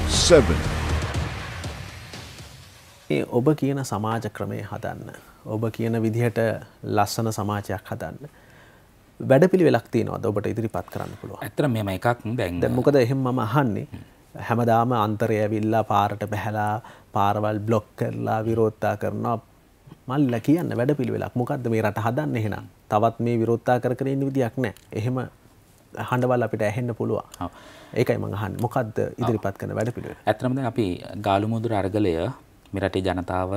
[SPEAKER 2] 7
[SPEAKER 1] ඒ ඔබ කියන සමාජ ක්‍රමය හදන්න. ඔබ කියන විදිහට ලස්සන සමාජයක් හදන්න. වැඩපිළි වෙලක් තියෙනවද ඔබට ඉදිරිපත් කරන්න පුළුවන්. ඇත්තට මෙහෙම එකක් දැන් මොකද එහෙම මම අහන්නේ. හැමදාම අන්තරය ඇවිල්ලා පාරට බැහැලා පාරවල් බ්ලොක් කරලා විරෝත්තා කරනවා මල්ල කියන්න වැඩ පිළිවෙලක් මොකක්ද මේ රට හදන්න එහෙනම් තවත් මේ විරෝත්තා කර කර ඉන්න විදියක් නෑ එහෙම හඬවල් අපිට ඇහෙන්න පුළුවන් ඒකයි මං අහන්නේ මොකද්ද ඉදිරිපත් කරන වැඩපිළිවෙල
[SPEAKER 2] ඇත්තටම දැන් අපි ගාලුමුදුර අරගලය මේ රටේ ජනතාව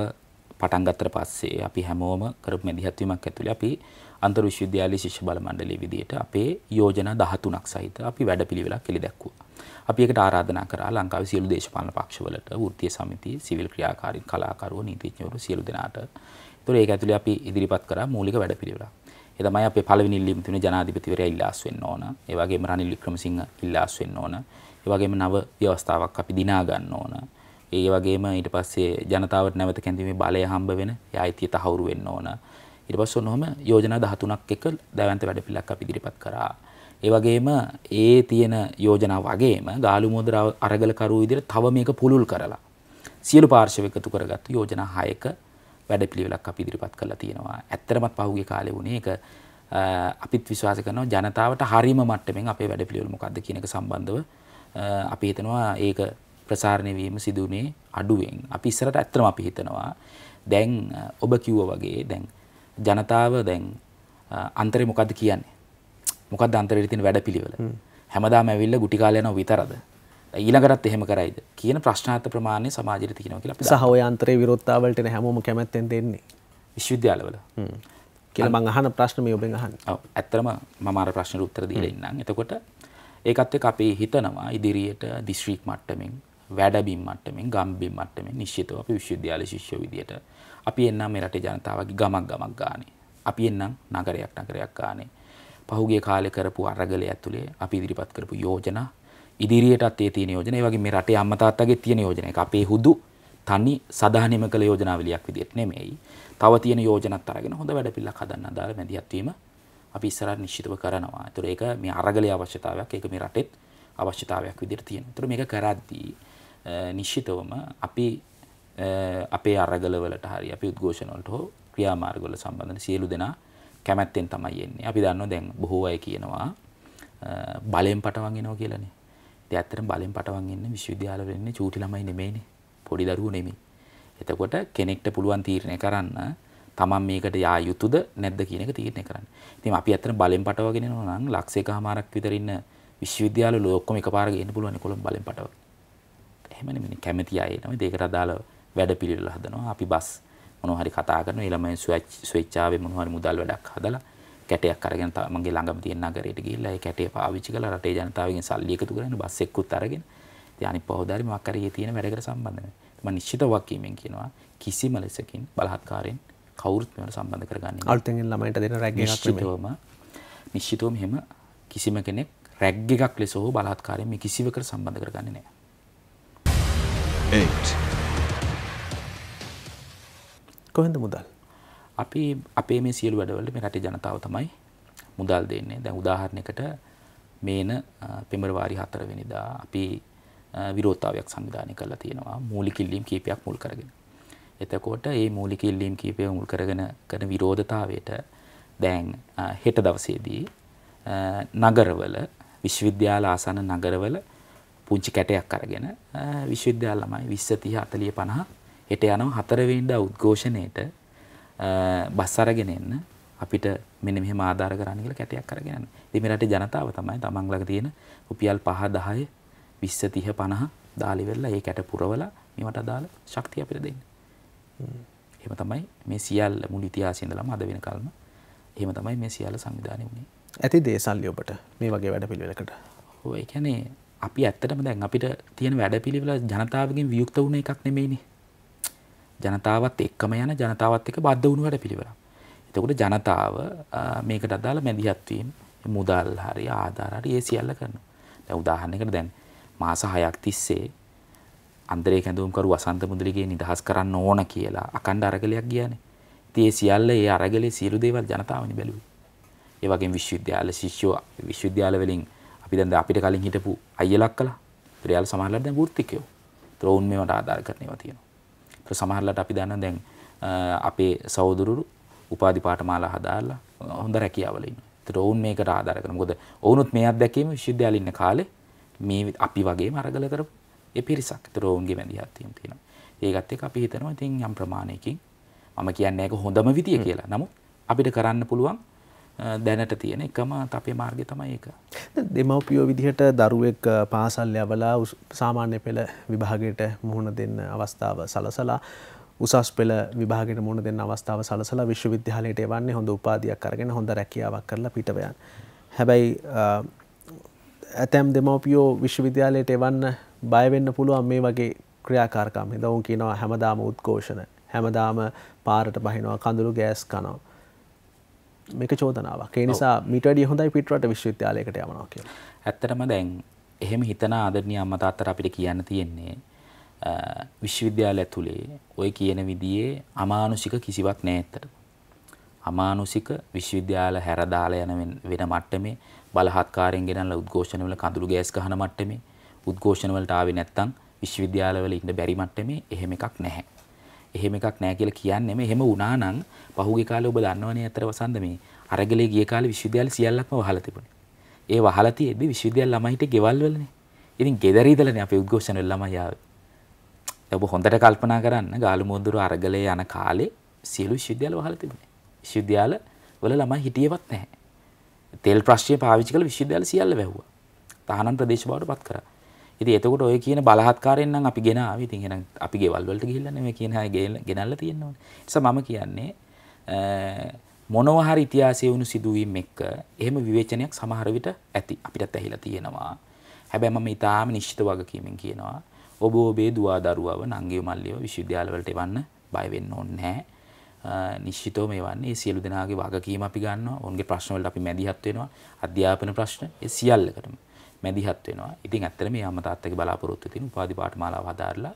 [SPEAKER 2] පටන් ගත්තට පස්සේ අපි හැමෝම කරපු මැදිහත් වීමක් ඇතුළේ අපි අන්තර් විශ්වවිද්‍යාලීය ශිෂ්‍ය බල මණ්ඩලයේ විදිහට අපේ යෝජනා 13ක් සහිත අපි වැඩපිළිවෙලක් එළි දැක්වුවා. අපි ඒකට ආරාධනා කරා ලංකාවේ සියලු දේශපාලන පක්ෂවලට වෘත්තීය සමිති, සිවිල් ක්‍රියාකාරීන්, කලාකරුවෝ, නීතිඥවරු සියලු දෙනාට. ඒතොර ඒක ඇතුළේ අපි ඉදිරිපත් කරා මූලික වැඩපිළිවෙලක්. ඒ තමයි අපේ පළවෙනි ඉල්ලීම තියෙන ජනාධිපතිවරයා ඉල්ලාස් වෙන්න ඕන. ඒ වගේම රනිල් වික්‍රමසිංහ ඉල්ලාස් වෙන්න ඕන. ඒ වගේම නව ව්‍යවස්ථාවක් අපි දිනා ගන්න ඕන. ඒ වගේම ඊට පස්සේ ජනතාවට නැවත කැඳවීමේ බලය හම්බ වෙන ඒ අයිතිය තහවුරු වෙන්න ඕන. ඊට පස්සේ ඔන්නෝම යෝජනා 13ක් එක දැවැන්ත වැඩපිළිවෙලක් අපි ඉදිරිපත් කරා. ඒ වගේම ඒ තියෙන යෝජනා වගේම ගාලු මුද්‍ර අරගලකරුවෝ විදිහට තව මේක පුළුල් කරලා සියලු පාර්ශව එකතු කරගත්තු යෝජනා 6ක වැඩපිළිවෙලක් අපි ඉදිරිපත් කරලා තියෙනවා. ඇත්තටම පහුගිය කාලේ වුණේ ඒක අපිත් විශ්වාස කරනවා ජනතාවට හරීම මට්ටමින් අපේ වැඩපිළිවෙල මොකක්ද කියන එක සම්බන්ධව අපි හිතනවා ඒක ප්‍රසාරණය වීම සිදුනේ අඩුවෙන්. අපි ඉස්සරට ඇත්තටම අපි හිතනවා දැන් ඔබ කිව්වා වගේ දැන් ජනතාව දැන් අන්තරේ මොකද්ද කියන්නේ? මොකද්ද අන්තරේ තියෙන වැඩපිළිවෙල? හැමදාම ඇවිල්ලා ගුටි කාලා යනවා විතරද? ඊළඟටත් එහෙම කරයිද කියන ප්‍රශ්නාර්ථ ප්‍රමාණය සමාජයට තියෙනවා කියලා අපි සහ ඔය අන්තරේ විරෝධතාවලට එන හැමෝම කැමැත්තෙන් දෙන්නේ විශ්වවිද්‍යාලවල කියලා මං අහන ප්‍රශ්න මේ ඔබෙන් අහන්න. ඔව් ඇත්තටම මම අර ප්‍රශ්නෙට උත්තර දීලා ඉන්නම්. එතකොට ඒකත් එක්ක අපි හිතනවා ඉදිරියට දිස්ත්‍රික් මට්ටමින් වැඩබිම් මට්ටමින් ගම්බිම් මට්ටමින් නිශ්චිතව අපි විශ්වවිද්‍යාල ශිෂ්‍යෝ විදියට අපි එන්නම් මේ රටේ ජනතාවගේ ගමක් ගමක් ගානේ. අපි එන්නම් නගරයක් නගරයක් ගානේ. පහුගිය කාලේ කරපු අරගලය ඇතුලේ අපි ඉදිරිපත් කරපු යෝජනා ඉදිරියටත් ඒ තියෙන යෝජනා. ඒ වගේ මේ රටේ අම්මා තාත්තගේ තියෙන යෝජනා එක අපේ හුදු තනි සදාහනෙම කළ යෝජනාවලියක් විදිහට නෙමෙයි. තව තියෙන යෝජනත් අරගෙන හොඳ වැඩපිළිවෙලක් හදන්න අදාළ මැදිහත් වීම අපි ඉස්සරහට නිශ්චිතව කරනවා. ඒතර ඒක මේ අරගලයේ අවශ්‍යතාවයක්. ඒක මේ රටෙත් අවශ්‍යතාවයක් විදිහට තියෙනවා. ඒතර මේක කරද්දී නිශ්චිතවම අපි අපේ අරගලවලට හරි අපි උද්ඝෝෂණ වලට හෝ ක්‍රියාමාර්ග වල සම්බන්ධන සියලු දෙනා කැමැත්තෙන් තමයි එන්නේ. අපි දන්නවා දැන් බොහෝ අය කියනවා බලෙන් පටවන් එනවා කියලානේ. ඇත්තට බලෙන් පටවන් එන්න විශ්වවිද්‍යාල වෙන්නේ චූටි ළමයි නෙමෙයිනේ පොඩි දරුවෝ නෙමෙයි. එතකොට කෙනෙක්ට පුළුවන් තීරණය කරන්න තමන් මේකට යා යුතුද නැද්ද කියන එක තීරණය කරන්න. ඉතින් අපි ඇත්තට බලෙන් පටවගෙන යනවා නම් ලක්ෂ එකමාරක් විතර ඉන්න විශ්වවිද්‍යාල වල ඔක්කොම එකපාරට ගේන්න පුළුවන් කොළඹ බලෙන් පටවගෙන. එහෙම නෙමෙයි කැමැති අය එනවා. ඒකට අදාළ වැඩපිළිවෙල හදනවා. අපි බස් මොනවා හරි කතා කරනවා. ඊළමයි ස්විච් ස්විච් ආවේ මොනවා හරි මුදල් වැඩක් හදලා කැටයක් අරගෙන මගේ ළඟම තියෙන නගරයට ගිහිල්ලා ඒ කැටේ පාවිච්චි කරලා රටේ ජනතාවගෙන් සල්ලි එකතු කරගෙන බස් එක්කුත් අරගෙන ඉතින් අනිත් පහෝදාරි මොකක් හරි ඒ තියෙන වැඩකට සම්බන්ධ නැහැ. මම නිශ්චිත වක්කීමෙන් කියනවා කිසිම ලෙසකින් බලහත්කාරයෙන් කවුරුත් මෙවට සම්බන්ධ කරගන්නේ නැහැ. අලුතෙන් ළමයින්ට දෙන රැග් එකක් නිශ්චිතවම නිශ්චිතවම එහෙම කිසිම කෙනෙක් රැග් එකක් ලෙස හෝ බලහත්කාරයෙන් මේ කිසිවකට සම්බන්ධ කරගන්නේ නැහැ. කොහෙන්ද මුදල්? අපි අපේ මේ සියලු වැඩවලට මේ රටේ ජනතාව තමයි මුදල් දෙන්නේ. දැන් උදාහරණයකට මේන පෙමරවාරි 4 වෙනිදා අපි විරෝධතාවයක් සංවිධානය කරලා තියෙනවා මූලික ඉල්ලීම් කීපයක් මුල් කරගෙන. එතකොට මේ මූලික ඉල්ලීම් කීපය මුල් කරගෙන කරන විරෝධතාවයට දැන් හෙට දවසේදී නගරවල විශ්වවිද්‍යාල ආසන නගරවල පුංචි කැටයක් අරගෙන විශ්වවිද්‍යාල ළමයි 20 30 40 50 හෙට යනවා 4 වෙනිදා උද්ඝෝෂණයට බස් අරගෙන එන්න අපිට මෙන්න මෙහෙම ආධාර කරන්න කියලා කැටයක් අරගෙන යන්න. ඉතින් මේ රටේ ජනතාව තමයි තමන් ළඟ තියෙන රුපියල් 5 10 20 30 50 දාලි වෙලා ඒ කැට පුරවලා මේවට අදාළ ශක්තිය අපිට දෙන්න. එහෙම තමයි මේ සියල්ල මුල් ඉතිහාසයේ ඉඳලම අද වෙනකල්ම එහෙම තමයි මේ සියල්ල සංවිධානය වුණේ. ඇති දේසල්ලි ඔබට මේ වගේ වැඩපිළිවෙලකට. ඔව් ඒ කියන්නේ අපි ඇත්තටම දැන් අපිට තියෙන වැඩපිළිවෙල ජනතාවගෙන් වියුක්ත වුණ එකක් නෙමෙයිනේ. ජනතාවත් එක්කම යන ජනතාවත් එක බද්ධ වුණු වැඩ පිළිවෙලක්. එතකොට ජනතාව මේකට අදාළ මැදිහත් වීම මුදල් හරි ආධාර හරි ඒ සියල්ල කරනවා. දැන් උදාහරණයකට දැන් මාස 6ක් තිස්සේ අන්දරේ කැඳවුම්කරු වසන්ත මුදලිගේ නිදහස් කරන්න ඕන කියලා අකණ්ඩ අරගලයක් ගියානේ. ඉතින් ඒ සියල්ල ඒ අරගලේ සියලු දේවල් ජනතාවනි බැලුවේ. ඒ වගේම විශ්වවිද්‍යාල ශිෂ්‍යෝ විශ්වවිද්‍යාල වලින් අපි දැන් අපිට කලින් හිටපු අයියලක් කළා. ඒතර යාළ සමහරවල් දැන් වෘත්තිකයෝ. ඒතර ඔවුන් මේවට ආධාර කරන ඒවා තියෙනවා. සමහරලට අපි දන්න දැන් අපේ සෞදුරු උපාධි පාඨමාලා හදාලා හොඳ රැකියාවල ඉන්නවා. ඒතර ඔවුන් මේකට ආධාර කරනවා. මොකද ඔවුනුත් මේ අත්දැකීම විශ්වවිද්‍යාලෙ ඉන්න කාලේ මේ අපි වගේම අරගල කරපු ඒ පිරිසක්. ඒතර ඔවුන්ගේ මැදිහත් වීම තියෙනවා. ඒකත් එක්ක අපි හිතනවා ඉතින් යම් ප්‍රමාණයකින් මම කියන්නේ ඒක හොඳම විදිය කියලා. නමුත් අපිට කරන්න පුළුවන් දැනට තියෙන එකම අපේ මාර්ගය තමයි ඒක.
[SPEAKER 1] දෙමව්පියෝ විදිහට දරුවෙක් පාසල් යවලා සාමාන්‍ය පෙළ විභාගයට මුහුණ දෙන්න අවස්ථාව සලසලා උසස් පෙළ විභාගයට මුහුණ දෙන්න අවස්ථාව සලසලා විශ්වවිද්‍යාලයට එවන්නේ හොඳ උපාධියක් අරගෙන හොඳ රැකියාවක් කරලා පිටවයන්. හැබැයි ඇතැම් දෙමව්පියෝ විශ්වවිද්‍යාලයට එවන්න බය වෙන්න පුළුවන් මේ වගේ ක්‍රියාකාරකම්. හින්දා උන් කියනවා හැමදාම උද්ඝෝෂණ, හැමදාම පාරට බහිනවා, කඳුළු ගෑස් කනවා. මේක චෝදනාවක් ඒ නිසා මිටඩිය හොඳයි පිටරට විශ්වවිද්‍යාලයකට යමනවා කිය
[SPEAKER 2] ඇත්තටම දැන් එහෙම හිතන ආදරණය අම්ම තාත්තට අපිට කියන්න තියෙන්නේ විශ්වවිද්‍යාලය ඇතුලේ ඔය කියන විදිහේ අමානුෂික කිසිවක් නෑ ඇත්තට අමානුෂික විශ්වවිද්‍යාල හැරදාලා යන වෙන මට්ටමේ බලහත්කාරයෙන් ගෙනල්ලා උද්ඝෝෂණ වල කඳුළු ගෑස් ගහන මට්ටමේ උද්ඝෝෂණ වලට ආවේ නැත්තම් විශ්වවිද්‍යාලවල ඉන්න බැරි මට්ටමේ එහෙම එකක් නැහැ එහෙම එකක් නෑ කියලා කියන්නේ මේ එහෙම වුණා නම් පහුගිය කාලේ ඔබ දන්නවනේ අතර වසන්ත මේ අරගලේ ගිය කාලේ විශ්වවිද්‍යාල සියල්ලක්ම වහලා තිබුණේ. ඒ වහලා තියෙද්දි විශ්වවිද්‍යාල ළමයිට ගෙවල් වලනේ. ඉතින් ගෙදර ඉඳලානේ අපේ උද්ඝෝෂණ වල ළමයි ආවේ. ඔබ හොඳට කල්පනා කරන්න ගාලු මොන්දුර අරගලේ යන කාලේ සියලු විශ්වවිද්‍යාල වහලා තිබුණේ. විශ්වවිද්‍යාල වල ළමයි හිටියේවත් නැහැ. තෙල් ප්‍රශ්නය පාවිච්චි කළ විශ්වවිද්‍යාල සියල්ල වැහුවා. තහනම් ප්‍රදේශ බවට පත් කරා. ඉතින් එතකොට ඔය කියන බලහත්කාරයෙන් නම් අපි ගෙන ආවේ. ඉතින් එහෙනම් අපි ගෙවල් වලට ගිහිල්ලා නෙමෙයි කියන අය ගෙනල්ලා තියෙනවනේ. නිසා මම කියන්නේ මොනවා හරි ඉතිහාසයේ වුණු සිදුවීම් එක්ක එහෙම විවේචනයක් සමහර විට ඇති. අපිටත් ඇහිලා තියෙනවා. හැබැයි මම ඊටාම නිශ්චිත වගකීමෙන් කියනවා ඔබ ඔබේ දුවා දරුවව නංගිය මල්ලිව විශ්වවිද්‍යාල වලට එවන්න බය වෙන්න ඕනේ නැහැ. නිශ්චිතව මේ වන්නේ ඒ සියලු දෙනාගේ වගකීම අපි ගන්නවා. ඔවුන්ගේ ප්‍රශ්න වලට අපි මැදිහත් වෙනවා. අධ්‍යාපන ප්‍රශ්න ඒ සියල්ලකටම. මැදිහත් වෙනවා. ඉතින් ඇත්තට මේ අම්මා තාත්තගේ බලාපොරොත්තු තියෙන උපාධි පාඨමාලාව හදාarලා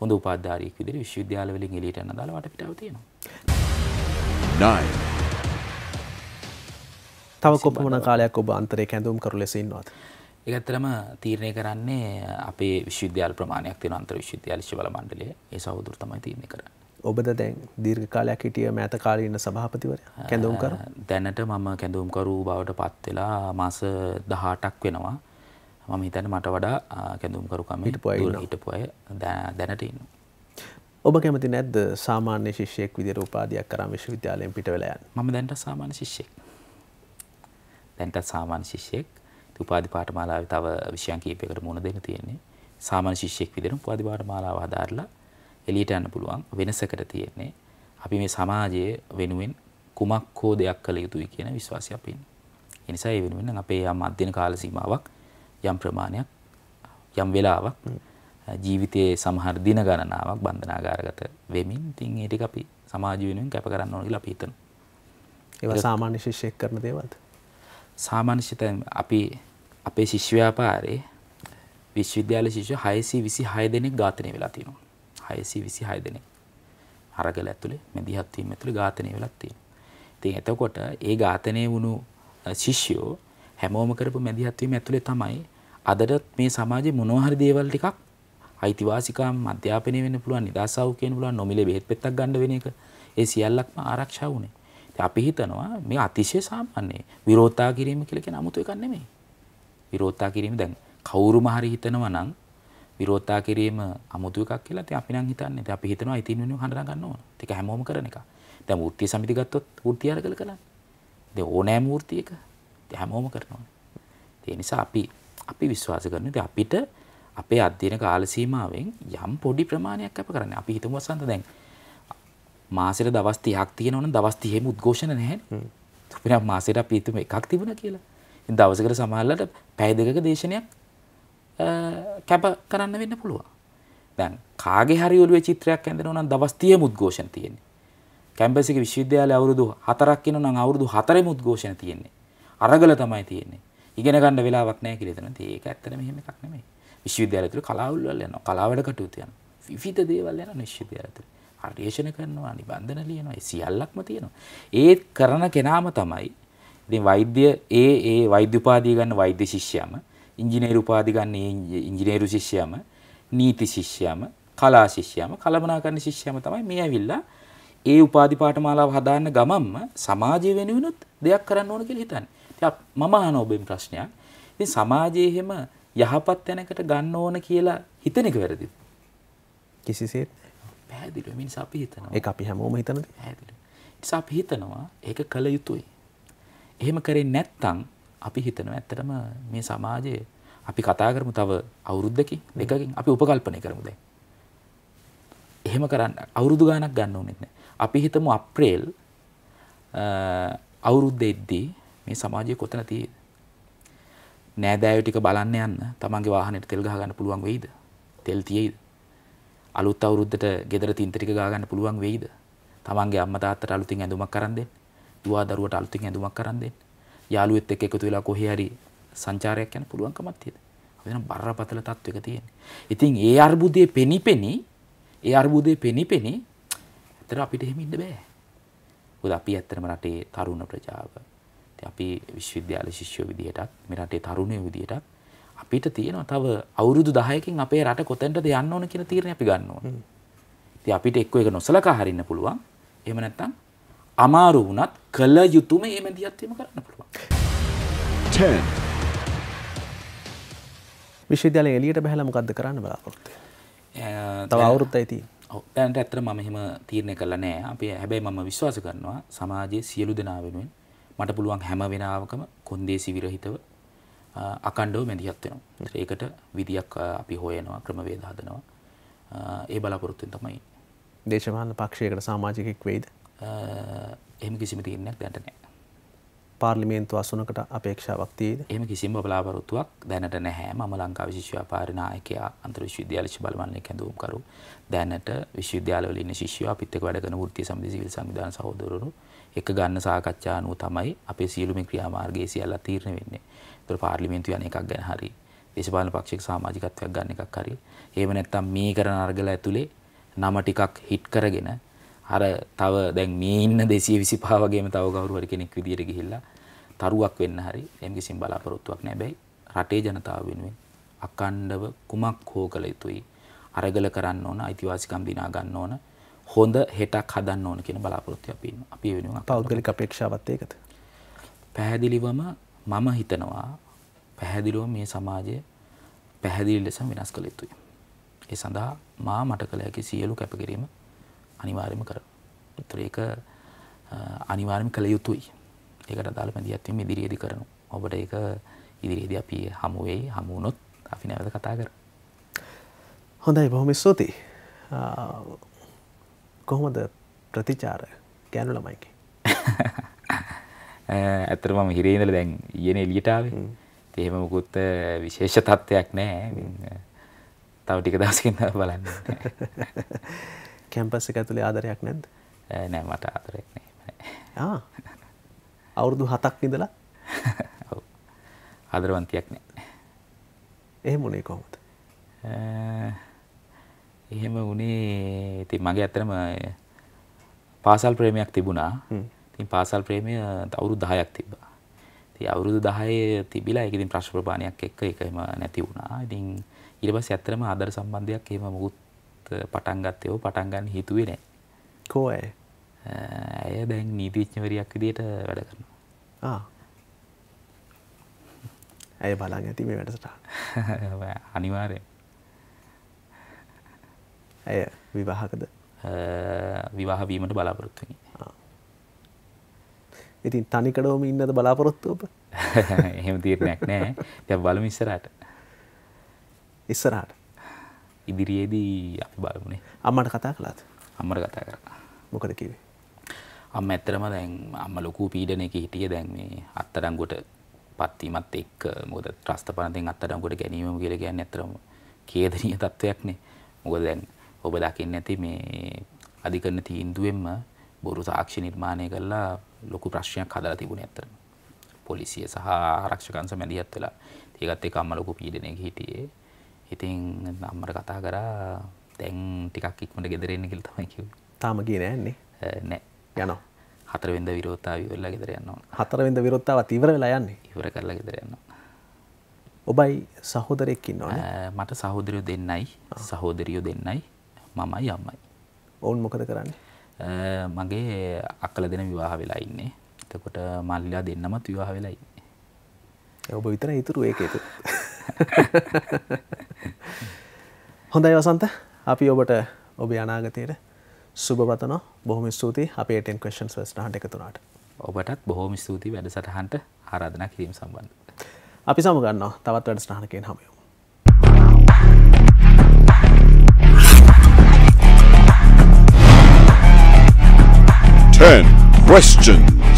[SPEAKER 2] හොඳ උපාධිධාරියෙක් විදිහට විශ්වවිද්‍යාල වලින් එළියට යන දාලා වටපිටාව තියෙනවා.
[SPEAKER 1] 9 තව කොපමණ
[SPEAKER 2] කාලයක් ඔබ අන්තරේ කැඳවුම් කරු ලෙස ඉන්නවද? ඒක ඇත්තටම තීරණය කරන්නේ අපේ විශ්වවිද්‍යාල ප්‍රමාණයක් තියෙන අන්තර් විශ්වවිද්‍යාල ශිවල මණ්ඩලය. ඒ සහෝදරු තමයි තීරණය කරන්නේ.
[SPEAKER 1] ඔබද දැන් දීර්ඝ කාලයක් හිටිය මෑත කාලේ ඉන්න සභාපතිවරයා කැඳවුම්කරු
[SPEAKER 2] දැනට මම කැඳවුම්කරු බවට පත් වෙලා මාස 18ක් වෙනවා මම හිතන මට වඩා කැඳුම්කරුකම හිටපු අය දැනටන්න.
[SPEAKER 1] ඔබ කැමති නැද්ද සාමාන්‍ය ශිෂ්‍යයෙක් විදිර උපාදයක් කරම විශ්වවිද්‍යාලයෙන් පිටවලයන්
[SPEAKER 2] ම දැන්ට සාමාන්‍ය ශිෂ්‍යෙක් දැන්ටත් සාමාන්‍ය ශිෂ්‍යෙක් උපාධි පාට මාලාව තව විෂයන් කීපයකට මුණ දෙන තියෙන්නේ සාමාන්‍ය ශිෂ්‍යෙක් විදිරම් පාධිපාට මාලාව ආධාරලා එලියට යන්න පුළුවන් වෙනසකට තියෙන්නේ අපි මේ සමාජයේ වෙනුවෙන් කුමක් හෝ දෙයක් කළ යුතුයි කියන විශ්වාසය අපින් එනිසා ඒ වෙනුවෙන් අපේ යම් අධ්‍යන කාල සීමාවක් යම් ප්‍රමාණයක් යම් වෙලාවක් ජීවිතයේ සමහර දින ගණනාවක් බන්ධනාගාරගත වෙමින් ඉතින් ඒ ටික අපි සමාජ වෙනුවෙන් කැප කරන්න ඕන කියලා අපි හිතනවා. ඒවා
[SPEAKER 1] සාමාන්‍ය ශිෂ්‍යයෙක් කරන දේවල්ද?
[SPEAKER 2] සාමාන්‍ය ශිෂ්‍යයන් අපි අපේ ශිෂ්‍ය ව්‍යාපාරේ විශ්වවිද්‍යාල ශිෂ්‍ය 626 දෙනෙක් ඝාතනය වෙලා තියෙනවා. 626 දෙනෙක්. අරගල ඇතුලේ මැදිහත් වීම ඇතුලේ ඝාතනය වෙලා තියෙනවා. ඉතින් එතකොට ඒ ඝාතනය වුණු ශිෂ්‍යෝ හැමෝම කරපු මැදිහත් වීම ඇතුලේ තමයි අදටත් මේ සමාජයේ මොනවහරි දේවල් ටිකක් අයිතිවාසිකම් අධ්‍යාපනය වෙන්න පුළුවන් නිදහස අවුකේන්න පුළුවන් නොමිලේ බෙහෙත් පෙත්තක් ගන්න වෙන එක ඒ සියල්ලක්ම ආරක්ෂා වුණේ. ඉතින් අපි හිතනවා මේ අතිශය සාමාන්‍ය විරෝධතා කිරීම කියලා කියන 아무තු එකක් නෙමෙයි. විරෝධතා කිරීම දැන් කවුරුම හරි හිතනවා නම් විරෝධතා කිරීම අමුතු එකක් කියලා ඉතින් අපි නම් හිතන්නේ. ඉතින් අපි හිතනවා ඉතින් වෙනුවෙන් හඳලා ගන්න ඕන. ඒක හැමෝම කරන එක. දැන් වෘත්ති සමිති ගත්තොත් වෘත්ති අරගල කළා. ඉතින් ඕනෑම වෘත්තියක ඉතින් හැමෝම කරනවා. ඒ නිසා අපි අපි විශ්වාස කරන අපිට අපේ අධ්‍යයන කාල සීමාවෙන් යම් පොඩි ප්‍රමාණයක් අප කරන්න අපි හිතමු වසන්ත දැන් මාසෙට දවස් 30ක් තියෙනවනම් දවස් 30ෙම උද්ඝෝෂණ නැහැ අපිට මාසෙට අපි හිතමු එකක් තිබුණා කියලා ඉතින් දවසකට සමහරලාට පැය දෙකක දේශනයක් කැප කරන්න වෙන්න පුළුවන් දැන් කාගේ හරි ඔළුවේ චිත්‍රයක් ඇඳෙනවා නම් දවස් 30ෙම උද්ඝෝෂණ තියෙන්නේ කැම්පස් එකේ විශ්වවිද්‍යාලයේ අවුරුදු 4ක් ඉන්නවා නම් අවුරුදු 4ෙම උද්ඝෝෂණ තියෙන්නේ අරගල තමයි තියෙන්නේ ඉගෙන ගන්න වෙලාවක් නැහැ කියලා හිතනවා. ඉතින් ඒක ඇත්තටම එහෙම එකක් නෙමෙයි. විශ්වවිද්‍යාලය තුළ කලාවල් වල යනවා. කලාවල කටයුතු යනවා. විවිධ දේවල් යනවා විශ්වවිද්‍යාලය තුළ. පර්යේෂණ කරනවා, නිබන්ධන ලියනවා, ඒ සියල්ලක්ම තියෙනවා. ඒ කරන කෙනාම තමයි ඉතින් වෛද්‍ය ඒ ඒ වෛද්‍ය උපාධිය ගන්න වෛද්‍ය ශිෂ්‍යයම, ඉංජිනේරු උපාධිය ගන්න ඉංජිනේරු ශිෂ්‍යයම, නීති ශිෂ්‍යයම, කලා ශිෂ්‍යයම, කළමනාකරණ ශිෂ්‍යයම තමයි මේ ඇවිල්ලා ඒ උපාධි පාඨමාලාව හදාන්න ගමන්ම සමාජය වෙනුවෙනුත් දෙයක් කරන්න ඕන කියලා හිතන්නේ. මම අහන ඔබෙන් ප්‍රශ්නයක්. ඉතින් සමාජයේ හැම යහපත් තැනකට ගන්න ඕන කියලා හිතන එක වැරදිද? කිසිසේත් පැහැදිලිව මිනිස් අපි හිතනවා. ඒක අපි හැමෝම හිතනද? පැහැදිලිව. ඉතින් අපි හිතනවා ඒක කළ යුතුයි. එහෙම කරේ නැත්නම් අපි හිතනවා ඇත්තටම මේ සමාජයේ අපි කතා කරමු තව අවුරුද්දකින් දෙකකින් අපි උපකල්පනය කරමු දැන්. එහෙම කරන්න අවුරුදු ගාණක් ගන්න ඕනෙත් නැහැ. අපි හිතමු අප්‍රේල් අවුරුද්දෙද්දී මේ සමාජය කොතන තියෙද? නෑදෑයෝ ටික බලන්න යන්න තමන්ගේ වාහනේට තෙල් ගහ ගන්න පුළුවන් වෙයිද? තෙල් තියෙයිද? අලුත් අවුරුද්දට ගෙදර තින්ත ටික ගහ ගන්න පුළුවන් වෙයිද? තමන්ගේ අම්මා තාත්තට අලුතින් ඇඳුමක් අරන් දෙන්න. දුවා දරුවට අලුතින් ඇඳුමක් අරන් දෙන්න. යාළුවෙත් එක්ක එකතු වෙලා කොහේ හරි සංචාරයක් යන පුළුවන්කමක් තියෙද? වෙන බරපතල තත්වයක තියෙන්නේ. ඉතින් ඒ අර්බුදයේ පෙනිපෙනි ඒ අර්බුදයේ පෙනිපෙනි ඇත්තට අපිට එහෙම ඉන්න බෑ. මොකද අපි ඇත්තටම රටේ තරුණ ප්‍රජාව අපේ විශ්වවිද්‍යාල ශිෂ්‍යෝ විදිහටත් මේ රටේ තරුණය විදිහටත් අපිට තියෙනවා තව අවුරුදු 10කින් අපේ රට කොතෙන්ටද යන්න ඕන කියන තීරණය අපි ගන්න ඕන. ඉතින් අපිට එක්ක එක නොසලකා හරින්න පුළුවන්. එහෙම නැත්නම් අමාරු වුණත් කළ යුතුම මේ මැදිහත්වීම කරන්න පුළුවන්. 10
[SPEAKER 1] විශ්වවිද්‍යාලය එළියට බහැලා මොකද්ද කරන්න බලාපොරොත්තු තව
[SPEAKER 2] අවුරුද්දයි තියෙන්නේ. ඔව් දැනට ඇත්තට මම එහෙම තීරණය කළා නෑ. අපි හැබැයි මම විශ්වාස කරනවා සමාජයේ සියලු දෙනා වෙනුවෙන් මට පුළුවන් හැම වෙනාවකම කොන්දේසි විරහිතව අකණ්ඩව මැදිහත් වෙනවා. ඒකට විදියක් අපි හොයනවා ක්‍රමවේද හදනවා. ඒ බලාපොරොත්තුෙන් තමයි
[SPEAKER 1] දේශපාලන පක්ෂයකට සමාජිකෙක් වෙයිද?
[SPEAKER 2] එහෙම කිසිම තීරණයක් දැනට නැහැ. පාර්ලිමේන්තු අසුනකට අපේක්ෂාවක් තියෙයිද? එහෙම කිසිම බලාපොරොත්තුවක් දැනට නැහැ. මම ලංකා විශ්ව ව්‍යාපාර නායකයා අන්තර් විශ්වවිද්‍යාල ශිෂ්‍ය බලවන්නේ කැඳවුම්කරු. දැනට විශ්වවිද්‍යාලවල ඉන්න ශිෂ්‍යයෝ අපිත් එක්ක වැඩ කරන වෘත්තීය සමිති සිවිල් සංවිධාන සහෝදරවරු එක ගන්න සාකච්ඡානුව තමයි අපේ සියලුම ක්‍රියාමාර්ගයේ සියල්ල තීරණය වෙන්නේ. ඒතර පාර්ලිමේන්තුව යන එකක් ගැන හරි දේශපාලන පක්ෂික සමාජිකත්වයක් ගන්න එකක් හරි එහෙම නැත්නම් මේ කරන අර්ගල ඇතුලේ නම ටිකක් හිට් කරගෙන අර තව දැන් මේ ඉන්න 225 වගේම තව කවුරු හරි කෙනෙක් විදියට ගිහිල්ලා තරුවක් වෙන්න හරි එම් කිසිම බලාපොරොත්තුවක් නැහැ. රටේ ජනතාව වෙනුවෙන් අකණ්ඩව කුමක් හෝ කළ යුතුයි. අරගල කරන්න ඕන අයිතිවාසිකම් දිනා ගන්න ඕන හොඳ හෙටක් හදන්න ඕන කියන බලාපොරොත්තු අපි ඉන්න. අපි වෙනුවෙන් පෞද්ගලික අපේක්ෂාවත් ඒකද? පැහැදිලිවම මම හිතනවා පැහැදිලිව මේ සමාජය පැහැදිලි ලෙස වෙනස් කළ යුතුයි. ඒ සඳහා මා මට කළ හැකි සියලු කැපකිරීම අනිවාර්යම කරනවා. ඒතර ඒක අනිවාර්යම කළ යුතුයි. ඒකට අදාළ මැදිහත් වීම ඉදිරියේදී කරනවා. ඔබට ඒක ඉදිරියේදී අපි හමු වෙයි. හමු වුණොත් අපි නැවත කතා කරමු.
[SPEAKER 1] හොඳයි බොහොම ස්තුතියි. කොහොමද ප්‍රතිචාර ගෑනු ළමයිකි
[SPEAKER 2] ඇතරමම හිරේදල දැන් යෙන එලියටාව තේහෙම මුකුත් විශේෂ තත්ත්වයක් නෑ තව ටික දස්කන්න බලන්න
[SPEAKER 1] කැම්පස්ස එක ඇතුළේ ආදරයක් නැද්ද නෑ මට ආදරයක් නෑ අවුරුදු හතක් ඉඳලා
[SPEAKER 2] ආදරවන්තියක් නෑ එහෙ මොනේ කොහොමද එහෙම වනේ ඉති මගේ ඇතරම පාසල් ප්‍රේමයක් තිබුණා තින් පාසල් ප්‍රේමය අවුරු දහයක් තිබා ති අවුරුදු දහය තිබිලා එකතින් ප්‍රශ්ප්‍රපාණයක් එක්ක එකම නැති වුණා ඉතින් ඉරබස් ඇත්තරම ආදර සම්බන්ධයක් එම මුකුත් පටන්ගත්තයෝ පටන්ගන්න හිතුවේ නෑ කෝය ඇය දැන් නීතිච්ඥවරයක් විදියට වැඩ කරනවා ඇය බලා ඇති මේ වැඩසට අනිවාරය ඇය විවාහකද විවාහවීමට බලාපොරොත්තු
[SPEAKER 1] ඉතින් තනිකඩවම ඉන්නද බලාපොරොත්තුවප
[SPEAKER 2] එහෙම තීරණයක් නෑ දැ බලම ඉස්සරට ඉස්සරට ඉදිරියේදී අපි බලමුණේ අම්මට කතා කළත් අම්මට කතා කර මොකද කිවේ අම්ම ඇත්තරම දැන් අම්ම ලොකු පීඩන එක හිටිය දැන් මේ අත්තරංගොට පත්වීමත් එක් මොද ත්‍රස්ථ පනතිෙන් අත්තරංගොට ගැනීම කියල ගැන්න ඇතරම කේදනීය තත්ත්වයක්නේ මොකද දැන් ඔබ දකින්න ඇති මේ අධිකරණ තීන්දුවෙන්ම බොරු සාක්ෂි නිර්මාණය කරලා ලොකු ප්‍රශ්නයක් හදලා තිබුණේ ඇත්තටම. පොලිසිය සහ ආරක්ෂකංශ මැදිහත් වෙලා. ඒකත් එක්ක අම්මා ලොකු පීඩනයක හිටියේ. ඉතින් අම්මට කතා කරා දැන් ටිකක් ඉක්මනට ගෙදර එන්න කියලා තමයි කිව්වේ. තාම ගියේ නෑනේ. නෑ. යනවා. හතරවෙනිද විරෝධතාවය ඉවරලා ගෙදර යන්න ඕන. හතරවෙනිද විරෝධතාවත් ඉවර වෙලා යන්නේ. ඉවර කරලා ගෙදර යන්න. ඔබයි
[SPEAKER 1] සහෝදරයෙක් ඉන්නවනේ.
[SPEAKER 2] මට සහෝදරයෝ දෙන්නයි. සහෝදරියෝ දෙන්නයි. මමයි අම්මයි. ඔවුන් මොකද කරන්නේ? මගේ අක්කලා දෙන විවාහ වෙලා ඉන්නේ. එතකොට මල්ලිලා දෙන්නමත් විවාහ වෙලා ඉන්නේ. ඔබ විතරයි ඉතුරු ඒකේ ඉතුරු.
[SPEAKER 1] හොඳයි වසන්ත. අපි ඔබට ඔබේ අනාගතයට සුබ පතනවා. බොහොම ස්තුතියි අපේ 10 questions වැඩසටහනට එකතු වුණාට. ඔබටත් බොහොම ස්තුතියි වැඩසටහනට ආරාධනා කිරීම සම්බන්ධව. අපි සමගන්නවා තවත් වැඩසටහනකින් හමු වෙමු.
[SPEAKER 2] 10 questions.